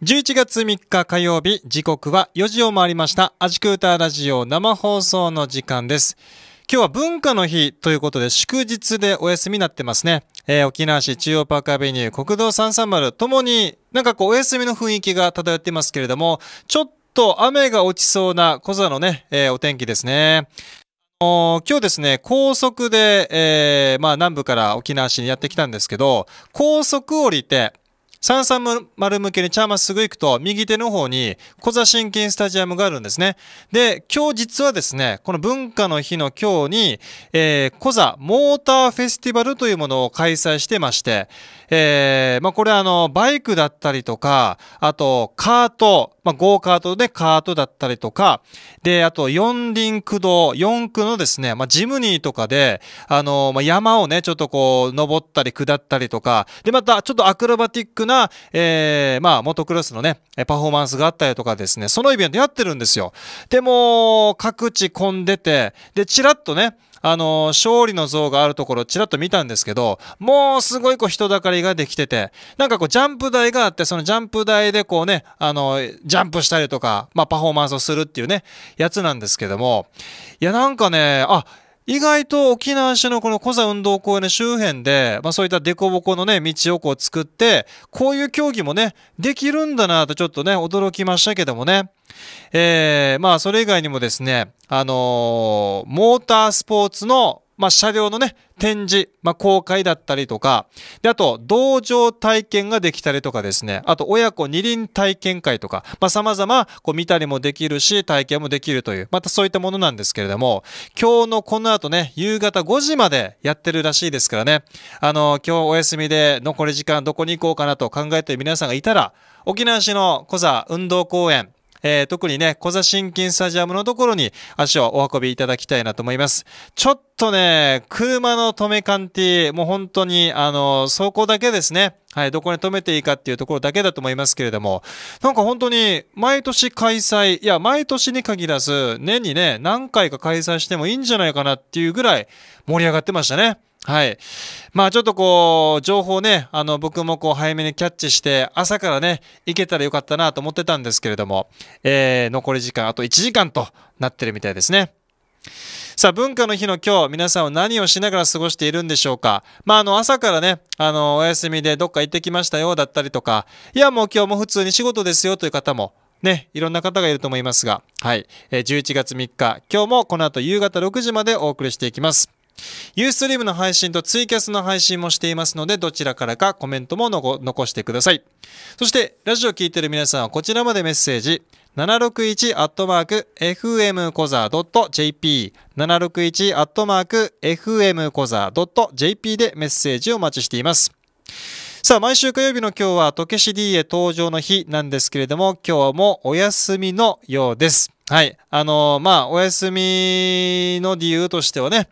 11月3日火曜日、時刻は4時を回りました。アジクーターラジオ生放送の時間です。今日は文化の日ということで祝日でお休みになってますね。えー、沖縄市中央パークアベニュー、国道330ともになんかこうお休みの雰囲気が漂ってますけれども、ちょっと雨が落ちそうな小座のね、えー、お天気ですね。今日ですね、高速で、えー、まあ南部から沖縄市にやってきたんですけど、高速降りて、三三丸向けにチャーマすぐ行くと、右手の方に小座新金スタジアムがあるんですね。で、今日実はですね、この文化の日の今日に、えー、小座モーターフェスティバルというものを開催してまして、えー、まあ、これあの、バイクだったりとか、あと、カート、まあ、ゴーカートでカートだったりとか、で、あと、四輪駆動、四駆のですね、まあ、ジムニーとかで、あの、まあ、山をね、ちょっとこう、登ったり下ったりとか、で、また、ちょっとアクロバティックな、えー、まあ、モトクロスのね、パフォーマンスがあったりとかですね、そのイベントやってるんですよ。でも、各地混んでて、で、ちらっとね、あの、勝利の像があるところ、ちらっと見たんですけど、もうすごいこう人だかりができてて、なんかこうジャンプ台があって、そのジャンプ台でこうね、あの、ジャンプしたりとか、まあパフォーマンスをするっていうね、やつなんですけども、いやなんかね、あ、意外と沖縄市のこの小座運動公園の周辺で、まあそういった凸凹のね、道をこう作って、こういう競技もね、できるんだなとちょっとね、驚きましたけどもね。えー、まあそれ以外にもですね、あのー、モータースポーツの、まあ、車両のね、展示、まあ、公開だったりとか、で、あと、道場体験ができたりとかですね、あと、親子二輪体験会とか、まあ、様々、こう、見たりもできるし、体験もできるという、またそういったものなんですけれども、今日のこの後ね、夕方5時までやってるらしいですからね、あの、今日お休みで、残り時間どこに行こうかなと考えてる皆さんがいたら、沖縄市の小座運動公園、えー、特にね、小座新金スタジアムのところに足をお運びいただきたいなと思います。ちょっとね、車の止め感ってもう本当に、あの、走行だけですね。はい、どこに止めていいかっていうところだけだと思いますけれども、なんか本当に毎年開催、いや、毎年に限らず、年にね、何回か開催してもいいんじゃないかなっていうぐらい盛り上がってましたね。はい。まあちょっとこう、情報ね、あの、僕もこう、早めにキャッチして、朝からね、行けたらよかったなと思ってたんですけれども、えー、残り時間あと1時間となってるみたいですね。さあ、文化の日の今日、皆さんは何をしながら過ごしているんでしょうか。まあ、あの、朝からね、あの、お休みでどっか行ってきましたよ、だったりとか、いや、もう今日も普通に仕事ですよという方も、ね、いろんな方がいると思いますが、はい、え11月3日、今日もこの後夕方6時までお送りしていきます。ユーストリームの配信とツイキャスの配信もしていますので、どちらからかコメントも残してください。そして、ラジオ聴いてる皆さんはこちらまでメッセージ、761-fmcoza.jp 761-fmcoza.jp でメッセージをお待ちしています。さあ、毎週火曜日の今日は、とけし D へ登場の日なんですけれども、今日もお休みのようです。はい。あのー、まあ、お休みの理由としてはね、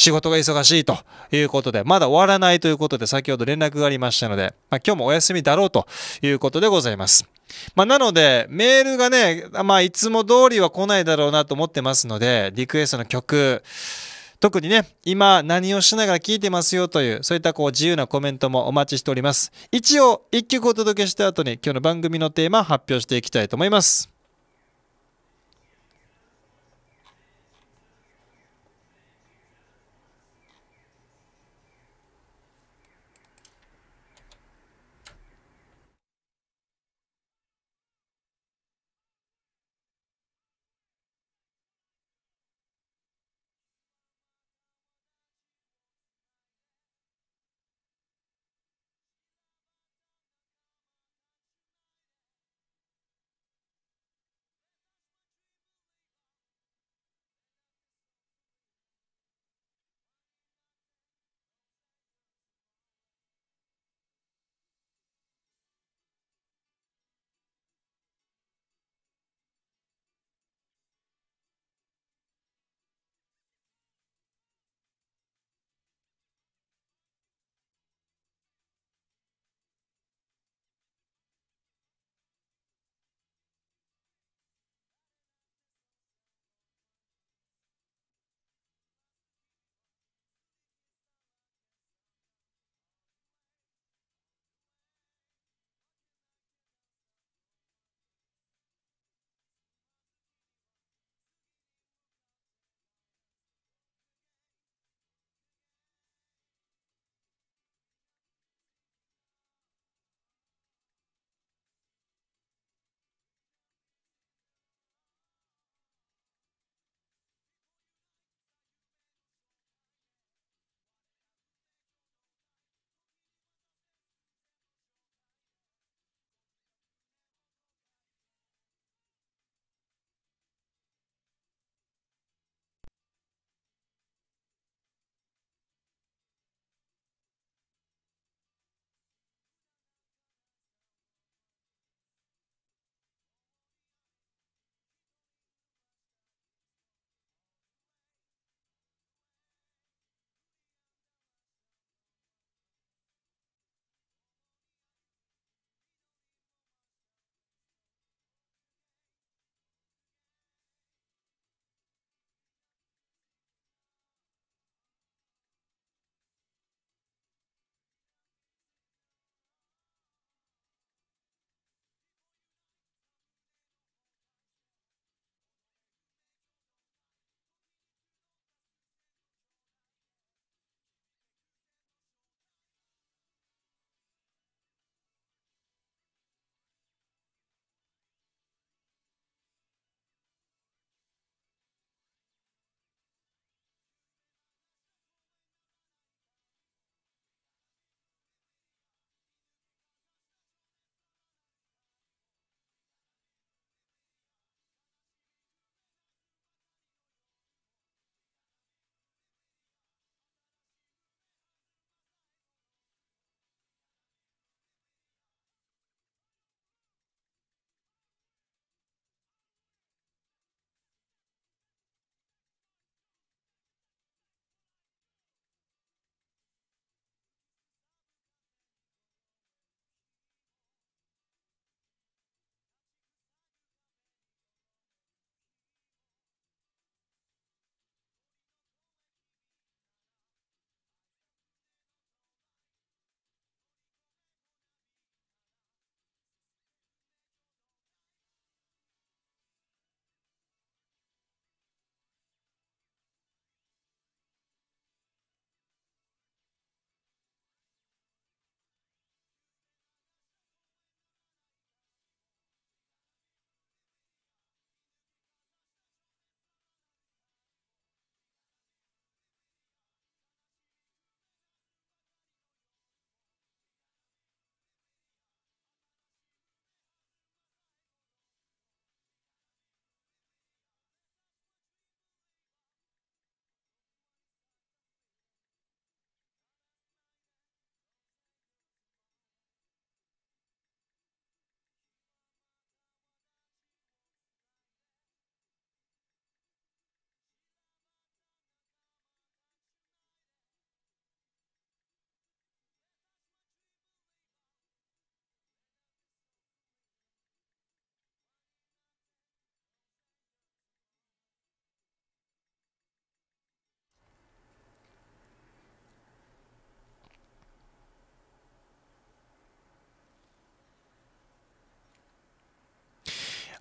仕事が忙しいということで、まだ終わらないということで、先ほど連絡がありましたので、まあ、今日もお休みだろうということでございます。まあ、なので、メールがね、まあ、いつも通りは来ないだろうなと思ってますので、リクエストの曲、特にね、今何をしながら聞いてますよという、そういったこう自由なコメントもお待ちしております。一応、一曲お届けした後に今日の番組のテーマ発表していきたいと思います。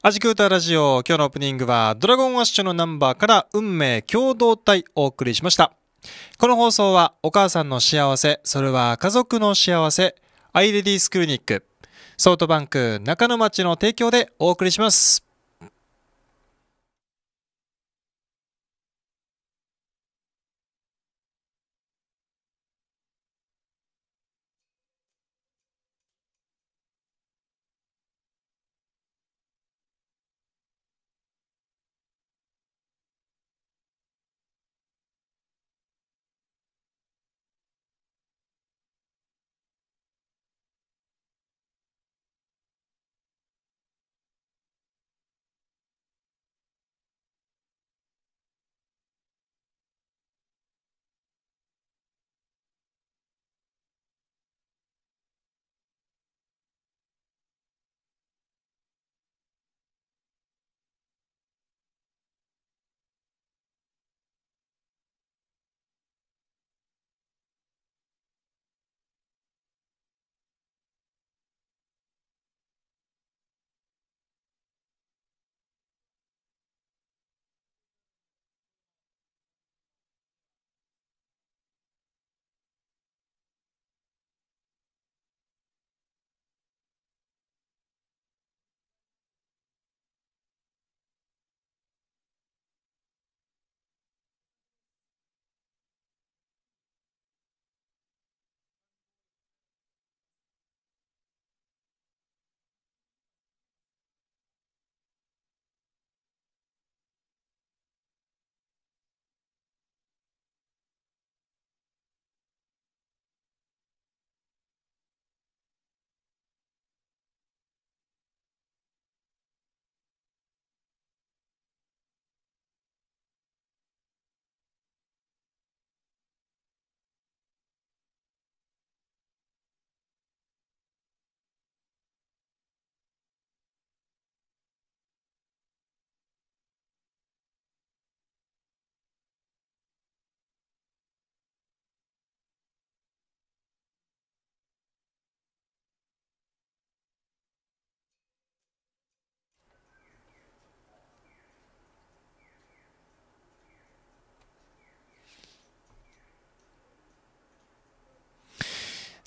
アジクータラジオ、今日のオープニングは、ドラゴンアッシュのナンバーから運命共同体お送りしました。この放送は、お母さんの幸せ、それは家族の幸せ、アイレディスクリニック、ソートバンク中野町の提供でお送りします。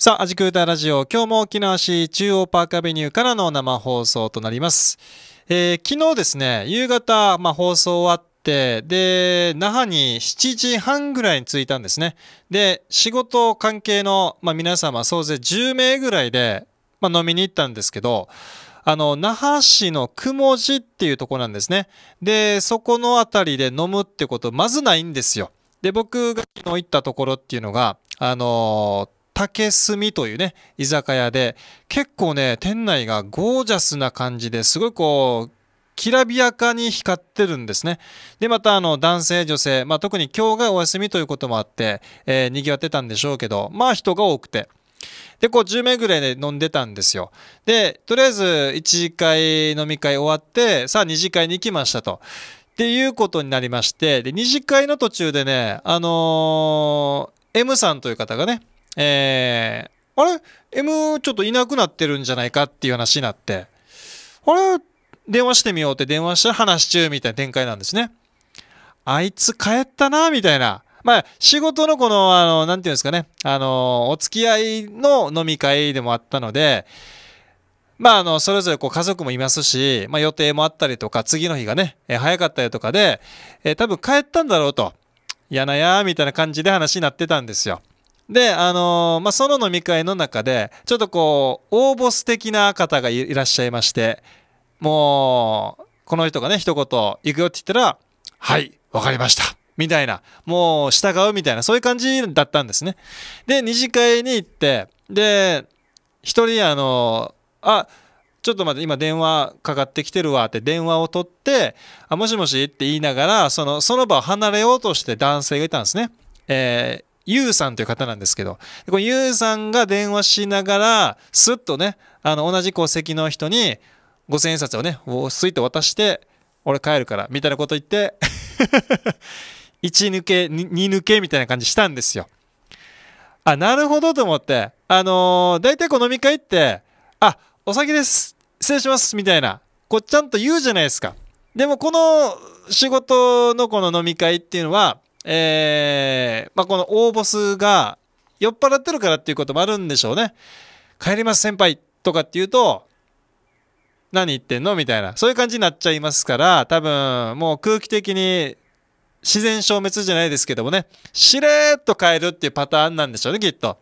さあ、アジクータラジオ、今日も沖縄市中央パークアベニューからの生放送となります。えー、昨日ですね、夕方、まあ、放送終わって、で、那覇に7時半ぐらいに着いたんですね。で、仕事関係の、まあ、皆様、総勢10名ぐらいで、まあ、飲みに行ったんですけど、あの、那覇市の雲寺っていうとこなんですね。で、そこの辺りで飲むってこと、まずないんですよ。で、僕が昨日行ったところっていうのが、あのー竹炭というね、居酒屋で、結構ね、店内がゴージャスな感じですごいこう、きらびやかに光ってるんですね。で、またあの男性、女性、まあ、特に今日がお休みということもあって、えー、賑わってたんでしょうけど、まあ人が多くて。で、こう10名ぐらいで飲んでたんですよ。で、とりあえず1次会飲み会終わって、さあ2次会に行きましたと。っていうことになりまして、で、2次会の途中でね、あのー、M さんという方がね、えー、あれ ?M ちょっといなくなってるんじゃないかっていう話になって、あれ電話してみようって電話したら話し中みたいな展開なんですね。あいつ帰ったな、みたいな。まあ、仕事のこの、あの、なんていうんですかね、あの、お付き合いの飲み会でもあったので、まあ、あの、それぞれこう家族もいますし、まあ、予定もあったりとか、次の日がね、え早かったりとかで、え多分帰ったんだろうと、嫌なや、みたいな感じで話になってたんですよ。で、あのー、まあ、その飲み会の中で、ちょっとこう、大ボス的な方がいらっしゃいまして、もう、この人がね、一言、行くよって言ったら、はい、わかりました。みたいな、もう従うみたいな、そういう感じだったんですね。で、二次会に行って、で、一人、あのー、あ、ちょっと待って、今電話かかってきてるわって電話を取って、あもしもしって言いながら、その、その場を離れようとして男性がいたんですね。えーゆうさんという方なんですけど、このゆうさんが電話しながら、すっとね、あの、同じ戸籍の人に、五千円札をね、すいと渡して、俺帰るから、みたいなこと言って1 抜け、2抜けみたいな感じしたんですよ。あ、なるほどと思って、あのー、大体この飲み会って、あ、お先です、失礼します、みたいな、こうちゃんと言うじゃないですか。でもこの仕事のこの飲み会っていうのは、えー、まあ、この大ボスが酔っ払ってるからっていうこともあるんでしょうね。帰ります先輩とかって言うと、何言ってんのみたいな。そういう感じになっちゃいますから、多分、もう空気的に自然消滅じゃないですけどもね、しれーっと変えるっていうパターンなんでしょうね、きっと。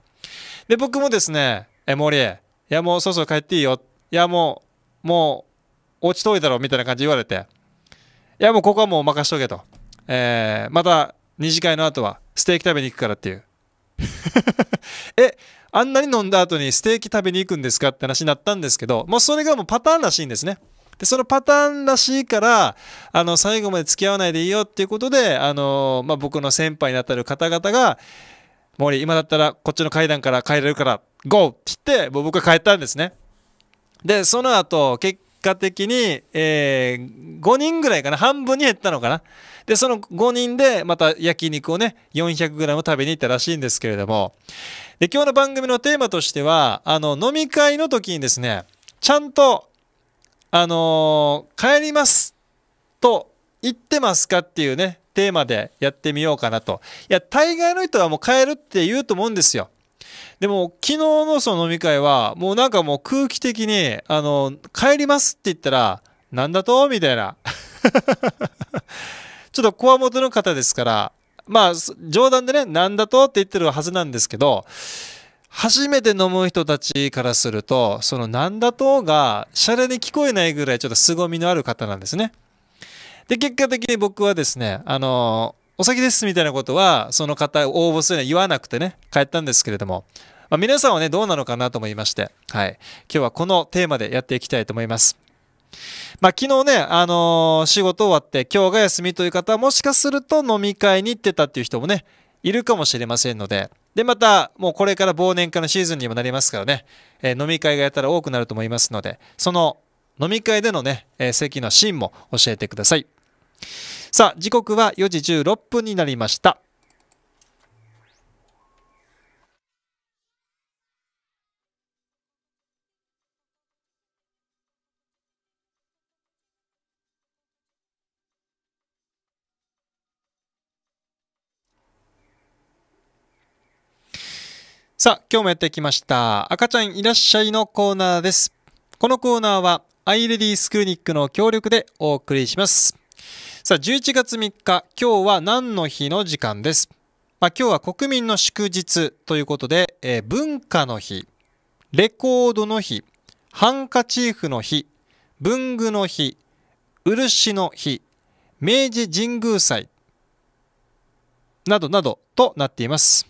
で、僕もですね、え、森へ、いや、もうそろそろ帰っていいよ。いや、もう、もう、落ちといたろ、みたいな感じ言われて。いや、もうここはもう任しとけと。えー、また、二次会の後はステーキ食べに行くからっていう えあんなに飲んだ後にステーキ食べに行くんですかって話になったんですけどもうそれがもうパターンらしいんですねでそのパターンらしいからあの最後まで付き合わないでいいよっていうことであの、まあ、僕の先輩にあたる方々が「森今だったらこっちの階段から帰れるからゴー!」って言って僕は帰ったんですねでその後結果的に、えー、5人ぐらいかな半分に減ったのかなでその5人でまた焼肉をね 400g 食べに行ったらしいんですけれどもで今日の番組のテーマとしてはあの飲み会の時にですねちゃんとあのー、帰りますと言ってますかっていうねテーマでやってみようかなといや大概の人はもう帰るって言うと思うんですよでも昨日のその飲み会はもうなんかもう空気的にあの帰りますって言ったらなんだとみたいな ちょっとコアもての方ですからまあ冗談でねなんだとって言ってるはずなんですけど初めて飲む人たちからするとそのなんだとがシャレに聞こえないぐらいちょっと凄みのある方なんですね。で結果的に僕はですねあのお先ですみたいなことは、その方、応募するには言わなくてね、帰ったんですけれども、まあ、皆さんはね、どうなのかなと思いまして、はい。今日はこのテーマでやっていきたいと思います。まあ、昨日ね、あのー、仕事終わって今日が休みという方はもしかすると飲み会に行ってたっていう人もね、いるかもしれませんので、で、また、もうこれから忘年会のシーズンにもなりますからね、えー、飲み会がやったら多くなると思いますので、その飲み会でのね、えー、席のシーンも教えてください。さあ時刻は4時16分になりましたさあ、今日もやってきました。赤ちゃんいらっしゃいのコーナーです。このコーナーは、アイレディスクリニックの協力でお送りします。さあ11月3日今日は何の日の時間です、まあ、今日は国民の祝日ということで、えー、文化の日レコードの日ハンカチーフの日文具の日漆の日明治神宮祭などなどとなっています。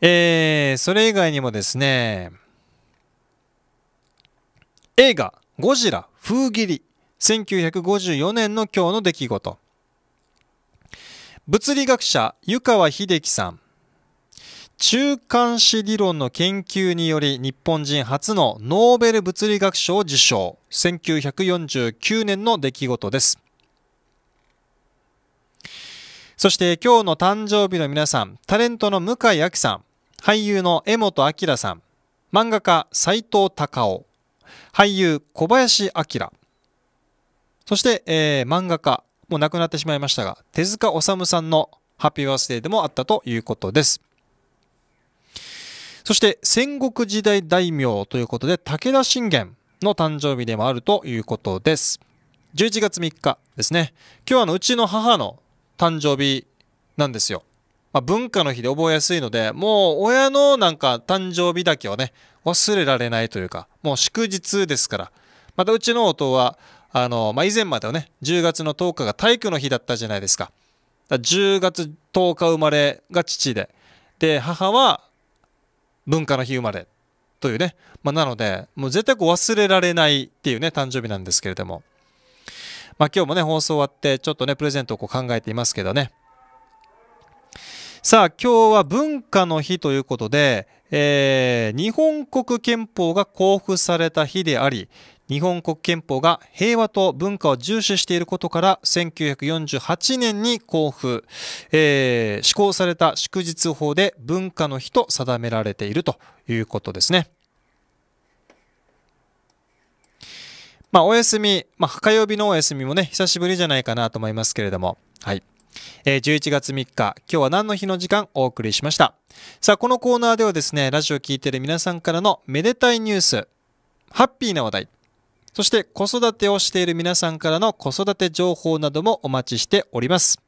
えー、それ以外にもですね、映画、ゴジラ、風切り、1954年の今日の出来事物理学者湯川秀樹さん中間子理論の研究により日本人初のノーベル物理学賞を受賞1949年の出来事ですそして今日の誕生日の皆さんタレントの向井亜紀さん俳優の江本明さん漫画家斎藤隆夫俳優小林明そして、えー、漫画家、もう亡くなってしまいましたが、手塚治虫さんのハッピーバースデーでもあったということです。そして戦国時代大名ということで武田信玄の誕生日でもあるということです。11月3日ですね。今日あのうちの母の誕生日なんですよ。まあ、文化の日で覚えやすいので、もう親のなんか誕生日だけはね、忘れられないというか、もう祝日ですから。またうちの夫は、あの、まあ、以前まではね、10月の10日が体育の日だったじゃないですか。だ10月10日生まれが父で、で、母は文化の日生まれというね、まあ、なので、もう絶対こう忘れられないっていうね、誕生日なんですけれども。まあ、今日もね、放送終わって、ちょっとね、プレゼントをこう考えていますけどね。さあ、今日は文化の日ということで、えー、日本国憲法が公布された日であり、日本国憲法が平和と文化を重視していることから1948年に公布、えー、施行された祝日法で文化の日と定められているということですね。まあ、お休み、まあ、火曜日のお休みもね、久しぶりじゃないかなと思いますけれども、はい。えー、11月3日、今日は何の日の時間お送りしました。さあ、このコーナーではですね、ラジオ聴いている皆さんからのめでたいニュース、ハッピーな話題、そして子育てをしている皆さんからの子育て情報などもお待ちしております。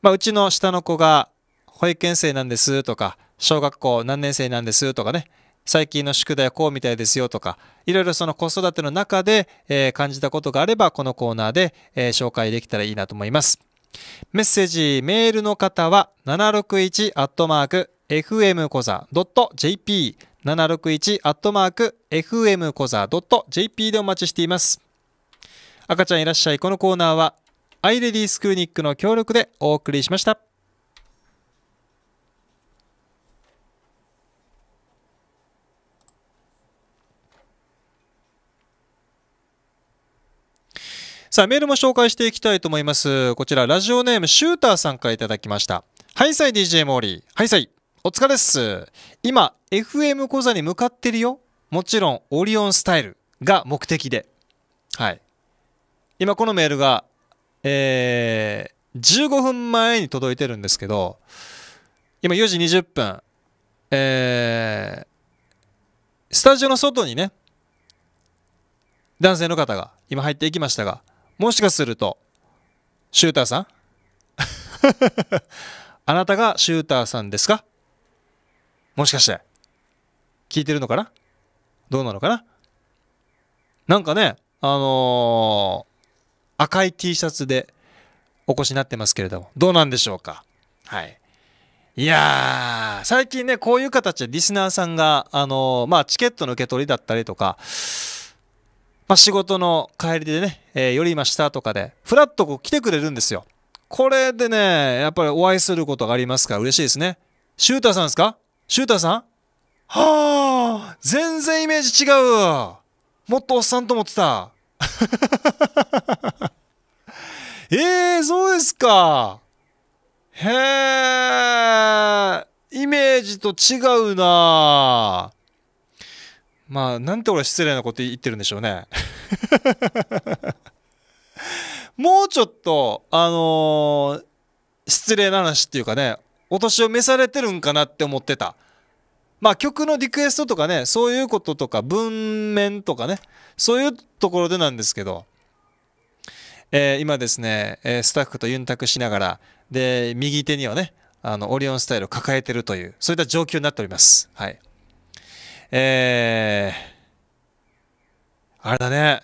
まあ、うちの下の子が保育園生なんですとか、小学校何年生なんですとかね、最近の宿題はこうみたいですよとか、いろいろその子育ての中で、えー、感じたことがあれば、このコーナーで、えー、紹介できたらいいなと思います。メッセージ、メールの方は、761-fmkoza.jp 761アットマーク FM コザドット .jp でお待ちしています。赤ちゃんいらっしゃいこのコーナーはアイレディースクーニックの協力でお送りしました。さあ、メールも紹介していきたいと思います。こちら、ラジオネーム、シューターさんからいただきました。ハイサイ DJ モーリー。ハイサイ。お疲れっす。今、FM 講座に向かってるよ。もちろん、オリオンスタイルが目的で。はい。今、このメールが、えー、15分前に届いてるんですけど、今4時20分、えー、スタジオの外にね、男性の方が今入っていきましたが、もしかすると、シューターさん あなたがシューターさんですかもしかして。聞いてるのかなどうなのかななんかね、あのー、赤い T シャツでお越しになってますけれども、どうなんでしょうかはい。いやー、最近ね、こういう形でリスナーさんが、あのー、まあ、チケットの受け取りだったりとか、まあ、仕事の帰りでね、えー、より今下とかで、ふらっとこう来てくれるんですよ。これでね、やっぱりお会いすることがありますから嬉しいですね。シュータさんですかシューターさんはあ全然イメージ違うもっとおっさんと思ってた。え えー、そうですか。へえ、イメージと違うなまあ、なんて俺失礼なこと言ってるんでしょうね。もうちょっと、あのー、失礼な話っていうかね、お年を召されてるんかなって思ってた。まあ曲のリクエストとかね、そういうこととか文面とかね、そういうところでなんですけど、えー、今ですね、えー、スタッフとユンタクしながら、で、右手にはね、あの、オリオンスタイルを抱えてるという、そういった状況になっております。はい。えー、あれだね。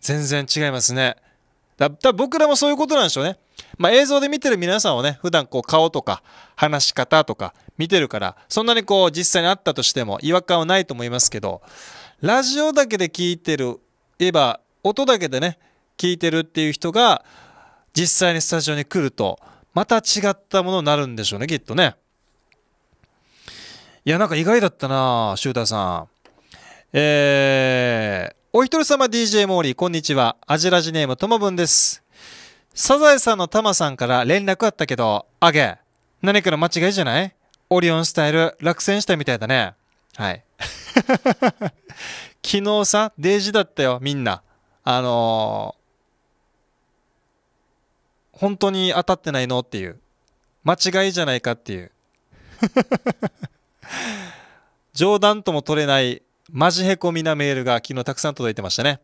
全然違いますね。だ、だ僕らもそういうことなんでしょうね。まあ、映像で見てる皆さんはね、普段こう顔とか話し方とか見てるから、そんなにこう実際にあったとしても違和感はないと思いますけど、ラジオだけで聞いてる、言えば音だけでね、聞いてるっていう人が実際にスタジオに来ると、また違ったものになるんでしょうね、きっとね。いや、なんか意外だったなシュータさん。えー、お一人様 DJ モーリー、こんにちは。アジラジネームともぶんです。サザエさんのタマさんから連絡あったけど、あげ、何かの間違いじゃないオリオンスタイル落選したみたいだね。はい。昨日さ、デイジだったよ、みんな。あのー、本当に当たってないのっていう。間違いじゃないかっていう。冗談とも取れないマジへこみなメールが昨日たくさん届いてましたね。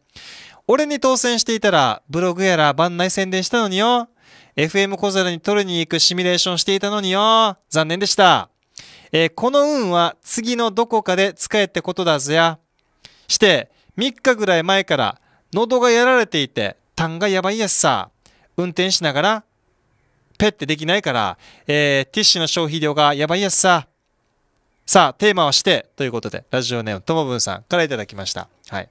俺に当選していたら、ブログやら番内宣伝したのによ。FM 小皿に取りに行くシミュレーションしていたのによ。残念でした。えー、この運は次のどこかで使えってことだぜや。して、3日ぐらい前から、喉がやられていて、痰がやばいやつさ。運転しながら、ペッてできないから、えー、ティッシュの消費量がやばいやつさ。さあ、テーマはして、ということで、ラジオネームともぶんさんからいただきました。はい。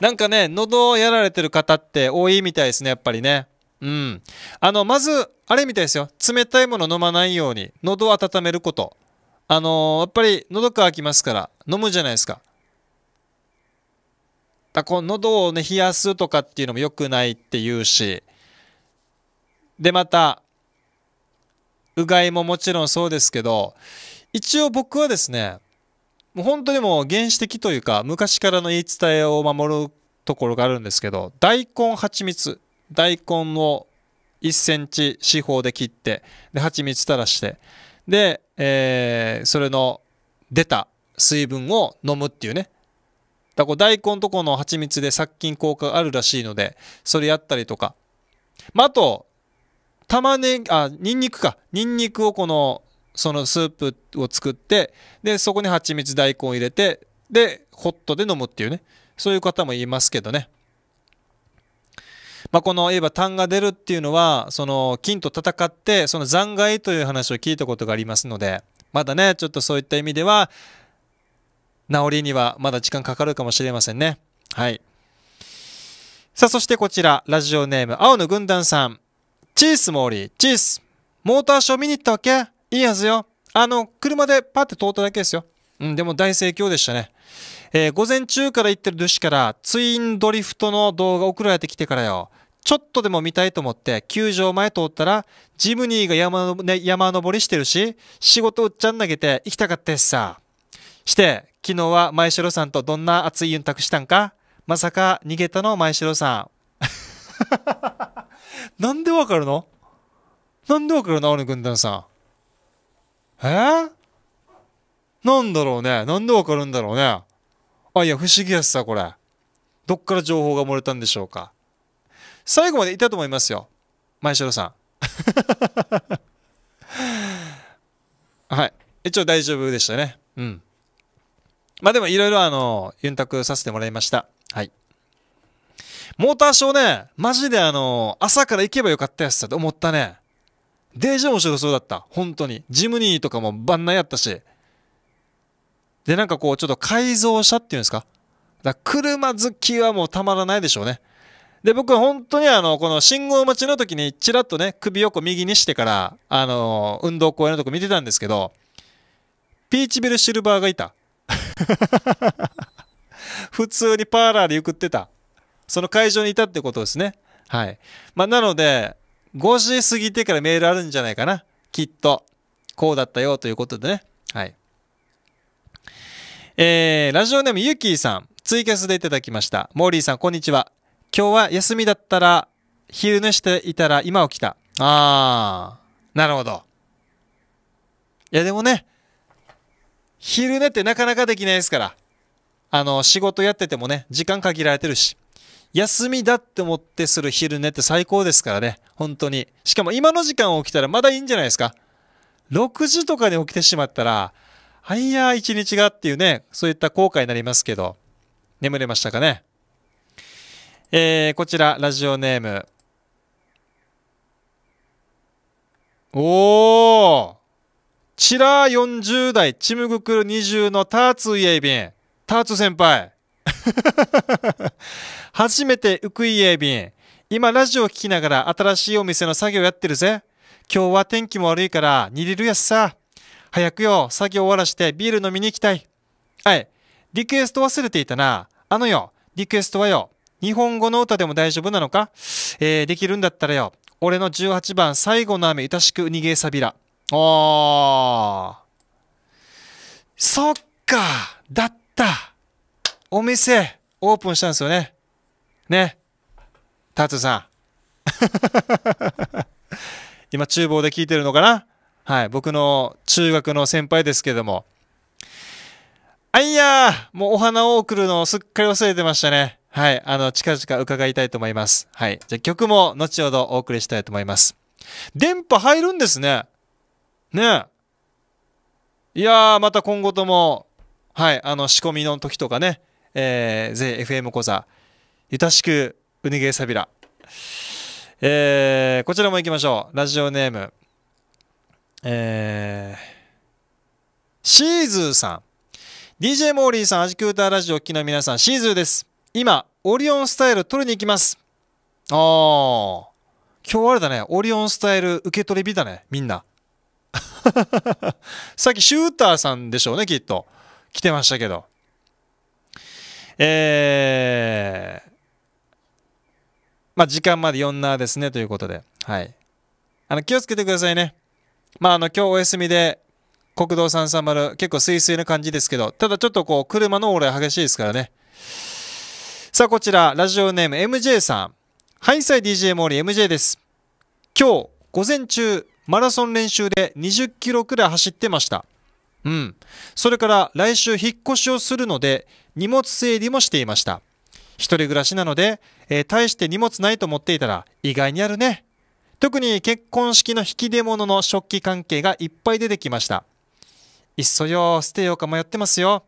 なんかね、喉やられてる方って多いみたいですね、やっぱりね。うん。あの、まず、あれみたいですよ。冷たいもの飲まないように、喉を温めること。あのー、やっぱり、喉乾きますから、飲むじゃないですか。だこの喉をね、冷やすとかっていうのも良くないっていうし。で、また、うがいももちろんそうですけど、一応僕はですね、もう本当にもう原始的というか、昔からの言い伝えを守るところがあるんですけど、大根蜂蜜、大根を1センチ四方で切って、で、蜂蜜垂らして、で、えー、それの出た水分を飲むっていうね。だこう大根とこの蜂蜜で殺菌効果があるらしいので、それやったりとか。まあ、あと、玉ねぎ、あ、ニンニクか。ニンニクをこのそのスープを作ってでそこに蜂蜜大根を入れてでホットで飲むっていうねそういう方もいますけどね、まあ、このいえば痰が出るっていうのはその菌と戦ってその残骸という話を聞いたことがありますのでまだねちょっとそういった意味では治りにはまだ時間かかるかもしれませんねはいさあそしてこちらラジオネーム青の軍団さんチースモーリーチースモーターショー見に行ったわけいいはずよ。あの、車でパッて通っただけですよ。うん、でも大盛況でしたね。えー、午前中から行ってる女子から、ツインドリフトの動画送られてきてからよ。ちょっとでも見たいと思って、球場前通ったら、ジムニーが山の、ね、山登りしてるし、仕事うっちゃん投げて行きたかったしさ。して、昨日は前城さんとどんな熱いユンタクしたんかまさか逃げたの前城さん。なんでわかるのなんでわかるの青野軍団さん。えー、なんだろうねなんでわかるんだろうねあいや不思議やすさこれどっから情報が漏れたんでしょうか最後までいたと思いますよ前城さん はい一応大丈夫でしたねうんまあでもいろいろあのユンタクさせてもらいましたはいモーターショーねマジであの朝から行けばよかったやつだと思ったねデイジ面白そうだった。本当に。ジムニーとかも万難やったし。で、なんかこう、ちょっと改造車っていうんですか。だ車好きはもうたまらないでしょうね。で、僕は本当にあの、この信号待ちの時にちらっとね、首をこう右にしてから、あのー、運動公園のとこ見てたんですけど、ピーチビルシルバーがいた。普通にパーラーでゆくってた。その会場にいたってことですね。はい。まあ、なので、5時過ぎてからメールあるんじゃないかな。きっと。こうだったよということでね。はい。えー、ラジオネームゆきーさん。ツイキャスでいただきました。モーリーさん、こんにちは。今日は休みだったら、昼寝していたら今起きた。あー、なるほど。いやでもね、昼寝ってなかなかできないですから。あの、仕事やっててもね、時間限られてるし。休みだって思ってする昼寝って最高ですからね。本当に。しかも今の時間起きたらまだいいんじゃないですか。6時とかに起きてしまったら、あいや、一日がっていうね、そういった後悔になりますけど、眠れましたかね。えー、こちら、ラジオネーム。おーチラー40代、チムグクル20のターツイエイビン。ターツ先輩。初めてウクイエイビン。今ラジオを聞きながら新しいお店の作業やってるぜ。今日は天気も悪いから2リるやしさ。早くよ、作業終わらしてビール飲みに行きたい。はい。リクエスト忘れていたな。あのよ、リクエストはよ、日本語の歌でも大丈夫なのかえー、できるんだったらよ、俺の18番最後の雨、いたしく逃げさびら。あそっかだったお店、オープンしたんですよね。ね。タツさん。今、厨房で聞いてるのかなはい、僕の中学の先輩ですけども。あいやー、もうお花を送るのをすっかり忘れてましたね。はい、あの、近々伺いたいと思います。はい、じゃ曲も後ほどお送りしたいと思います。電波入るんですね。ねいやー、また今後とも、はい、あの、仕込みの時とかね、えー、ぜ FM 講座、ゆたしくうニげーサビラ。えー、こちらも行きましょう。ラジオネーム。えー、シーズーさん。DJ モーリーさん、アジキューターラジオ、きの皆さん、シーズーです。今、オリオンスタイル取りに行きます。あー。今日あれだね、オリオンスタイル受け取り日だね、みんな。さっきシューターさんでしょうね、きっと。来てましたけど。えー、まあ、時間まで4名ですね、ということで。はい。あの、気をつけてくださいね。まあ、あの、今日お休みで、国道330、結構スイスイな感じですけど、ただちょっとこう、車の往来激しいですからね。さあ、こちら、ラジオネーム MJ さん。ハイサイ DJ モーリー MJ です。今日、午前中、マラソン練習で20キロくらい走ってました。うん。それから、来週引っ越しをするので、荷物整理もしていました。一人暮らしなので、えー、大して荷物ないと思っていたら意外にあるね。特に結婚式の引き出物の食器関係がいっぱい出てきました。いっそよ、捨てようか迷ってますよ。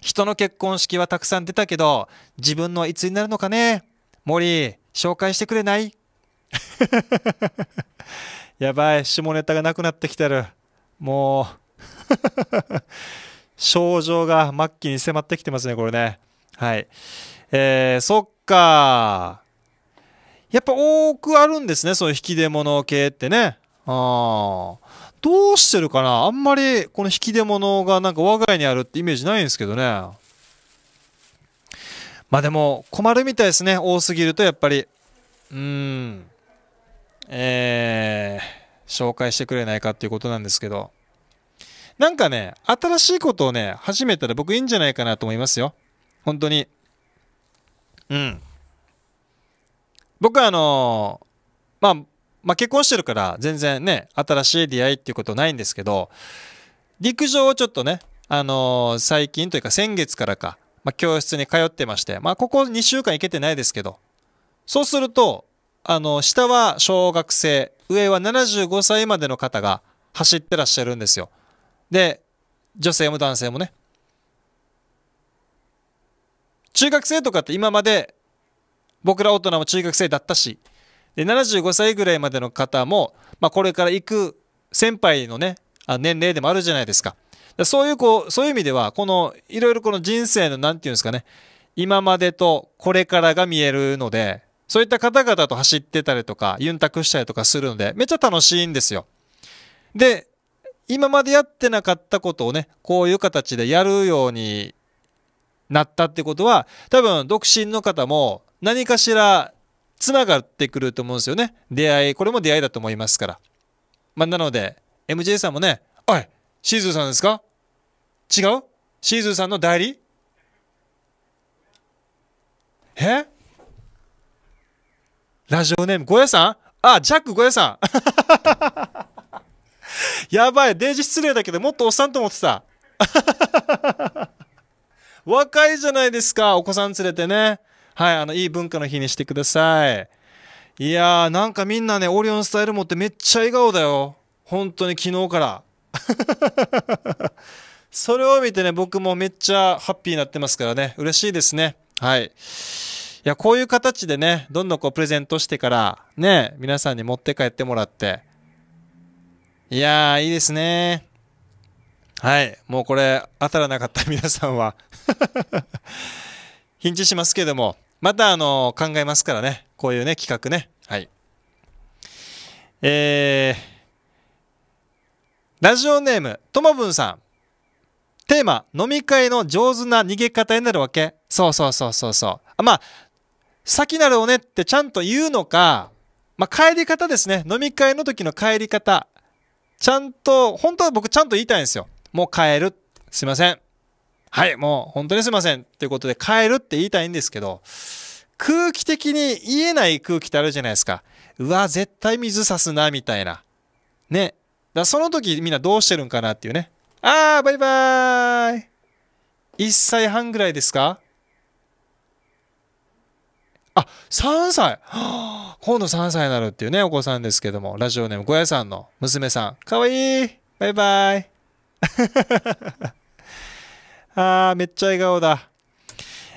人の結婚式はたくさん出たけど、自分のいつになるのかね。森、紹介してくれない やばい、下ネタがなくなってきてる。もう 症状が末期に迫ってきてますね、これね。はい。えー、そっか。やっぱ多くあるんですね、そういう引き出物系ってね。あどうしてるかなあんまりこの引き出物がなんか我が家にあるってイメージないんですけどね。まあでも困るみたいですね、多すぎるとやっぱり。うん。えー、紹介してくれないかっていうことなんですけど。なんかね、新しいことをね、始めたら僕いいんじゃないかなと思いますよ。本当に。うん僕はあのー、まあまあ、結婚してるから全然ね新しい出会いっていうことないんですけど陸上をちょっとね、あのー、最近というか先月からか、まあ、教室に通ってまして、まあ、ここ2週間行けてないですけどそうするとあのー、下は小学生上は75歳までの方が走ってらっしゃるんですよで女性も男性もね中学生とかって今まで僕ら大人も中学生だったしで75歳ぐらいまでの方も、まあ、これから行く先輩のね年齢でもあるじゃないですかそういうこうそういう意味ではこのいろいろこの人生の何て言うんですかね今までとこれからが見えるのでそういった方々と走ってたりとかユンタクしたりとかするのでめっちゃ楽しいんですよで今までやってなかったことをねこういう形でやるようになったってことは多分独身の方も何かしらつながってくると思うんですよね出会いこれも出会いだと思いますから、まあ、なので MJ さんもね「おいシーズーさんですか違うシーズーさんの代理えラジオネームゴヤさんあジャックゴヤさん やばいデージ失礼だけどもっとおっさんと思ってた 若いじゃないですか。お子さん連れてね。はい、あの、いい文化の日にしてください。いやー、なんかみんなね、オリオンスタイル持ってめっちゃ笑顔だよ。本当に昨日から。それを見てね、僕もめっちゃハッピーになってますからね、嬉しいですね。はい。いや、こういう形でね、どんどんこうプレゼントしてから、ね、皆さんに持って帰ってもらって。いやー、いいですね。はい。もうこれ、当たらなかった皆さんはヒンチしますけども、またあの考えますからね、こういうね、企画ね。はい。えー、ラジオネーム、ともぶんさん。テーマ、飲み会の上手な逃げ方になるわけそうそうそうそうそう。まあ、先なるをねってちゃんと言うのか、まあ、帰り方ですね。飲み会の時の帰り方。ちゃんと、本当は僕ちゃんと言いたいんですよ。もう帰る。すいません。はい、もう本当にすいません。ということで、帰るって言いたいんですけど、空気的に言えない空気ってあるじゃないですか。うわ、絶対水さすな、みたいな。ね。だその時みんなどうしてるんかなっていうね。あー、バイバーイ。1歳半ぐらいですかあ、3歳、はあ、今度3歳になるっていうね、お子さんですけども、ラジオネーム、小屋さんの娘さん。かわいいバイバイ。あー、めっちゃ笑顔だ。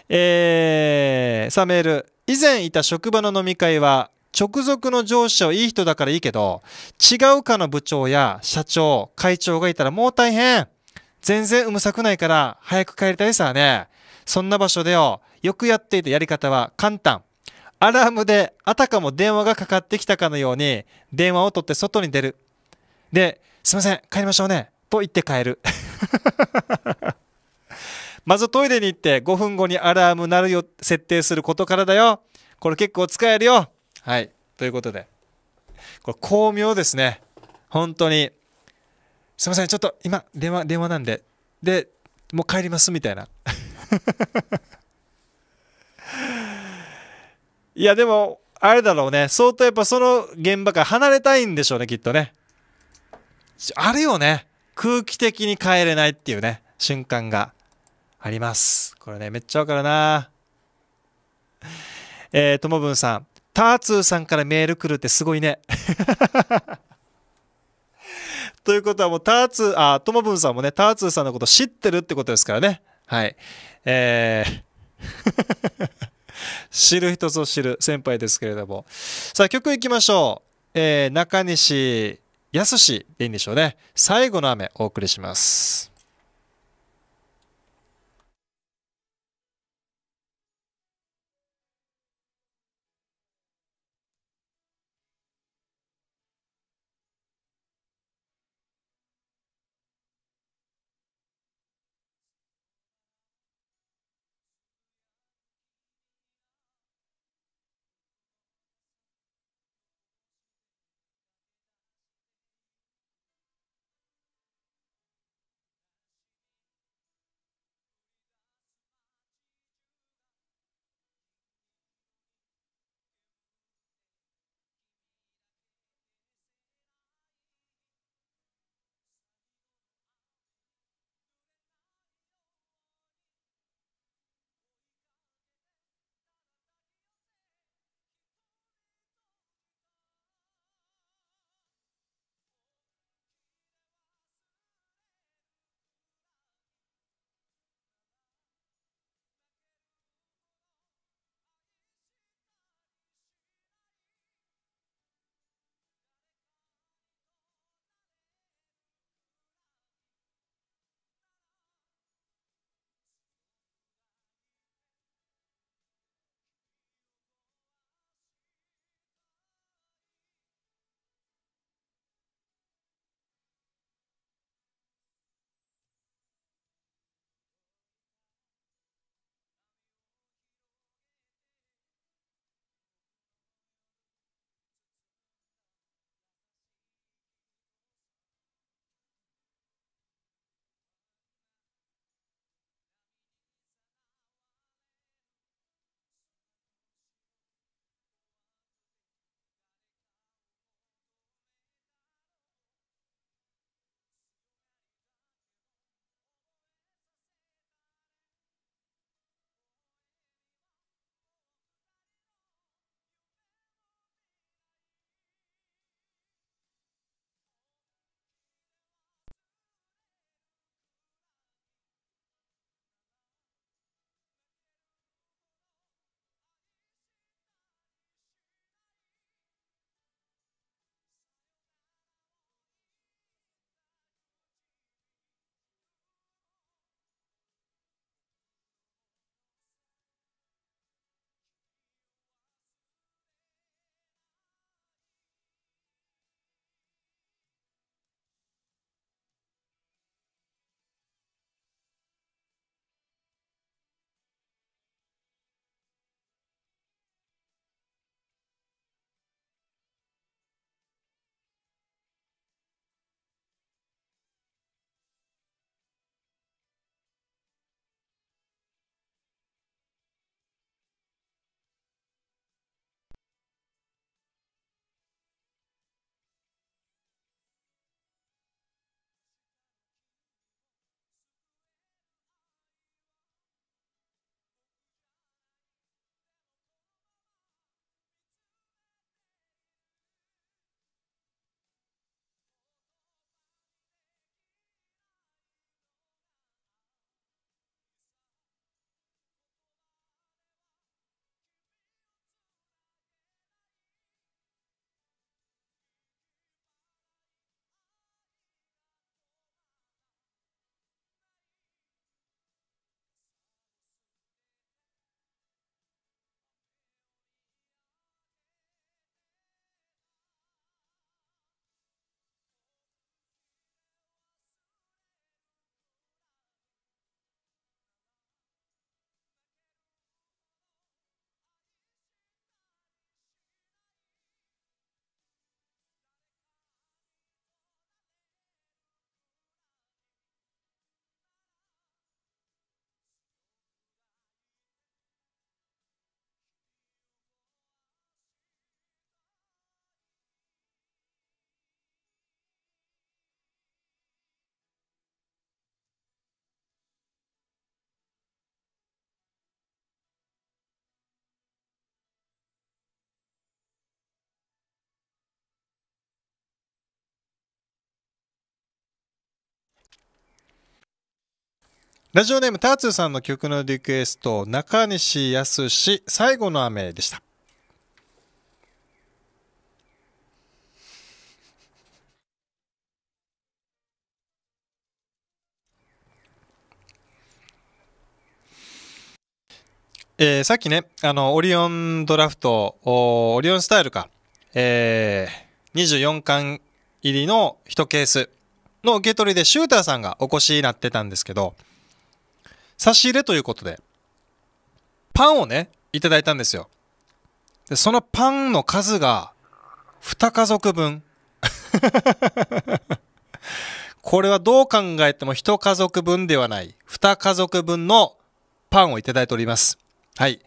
えー、さあメール。以前いた職場の飲み会は、直属の上司はいい人だからいいけど、違うかの部長や社長、会長がいたらもう大変。全然うむさくないから、早く帰りたいさね。そんな場所でよ、よくやっていたやり方は簡単。アラームであたかも電話がかかってきたかのように、電話を取って外に出る。で、すいません、帰りましょうね。と言って帰る。まずトイレに行って5分後にアラーム鳴るよ、設定することからだよ。これ結構使えるよ。はい。ということで。これ巧妙ですね。本当に。すいません、ちょっと今、電話、電話なんで。で、もう帰りますみたいな。いや、でも、あれだろうね。相当やっぱその現場から離れたいんでしょうね、きっとね。あるよね。空気的に帰れないっていうね、瞬間が。あります。これね、めっちゃわかるな。えー、ともぶんさん。ターツーさんからメール来るってすごいね。ということはもうターツー、あ、ともぶんさんもね、ターツーさんのこと知ってるってことですからね。はい。えー 知る人ぞ知る先輩ですけれども。さあ、曲いきましょう。えー、中西康でいいんでしょうね。最後の雨お送りします。ラジオネームターツーさんの曲のリクエスト、中西康最後の雨でした。えー、さっきね、あの、オリオンドラフト、オリオンスタイルか、えー、24巻入りの1ケースの受け取りでシューターさんがお越しになってたんですけど、差し入れということで、パンをね、いただいたんですよ。で、そのパンの数が、2家族分。これはどう考えても一家族分ではない、2家族分のパンをいただいております。はい。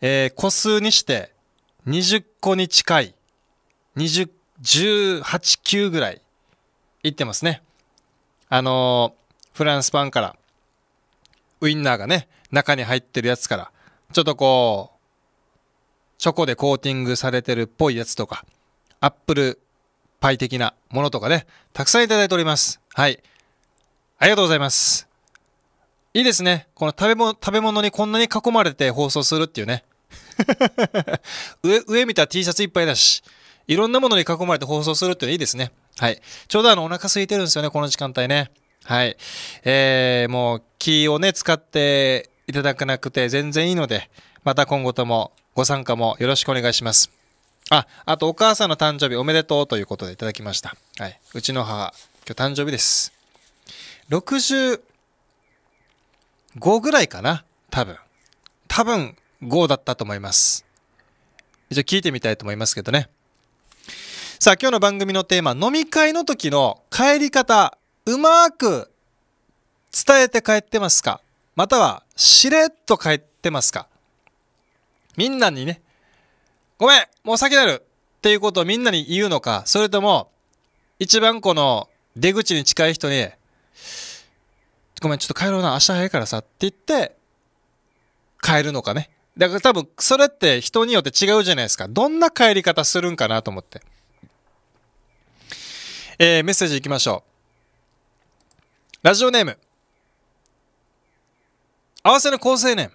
えー、個数にして、20個に近い、20、18、9ぐらい、いってますね。あのー、フランスパンから、ウインナーがね、中に入ってるやつから、ちょっとこう、チョコでコーティングされてるっぽいやつとか、アップルパイ的なものとかね、たくさんいただいております。はい。ありがとうございます。いいですね。この食べ物、食べ物にこんなに囲まれて放送するっていうね。上、上見たら T シャツいっぱいだし、いろんなものに囲まれて放送するっていうのいいですね。はい。ちょうどあの、お腹空いてるんですよね、この時間帯ね。はい。えー、もう気をね、使っていただかなくて全然いいので、また今後ともご参加もよろしくお願いします。あ、あとお母さんの誕生日おめでとうということでいただきました。はい。うちの母、今日誕生日です。65ぐらいかな多分。多分5だったと思います。一応聞いてみたいと思いますけどね。さあ、今日の番組のテーマ、飲み会の時の帰り方うまく伝えて帰ってますかまたは、しれっと帰ってますかみんなにね、ごめんもう先なるっていうことをみんなに言うのか、それとも、一番この出口に近い人に、ごめん、ちょっと帰ろうな、明日早いからさって言って、帰るのかね。だから多分、それって人によって違うじゃないですか。どんな帰り方するんかなと思って。えー、メッセージ行きましょう。ラジオネーム合わせの好青年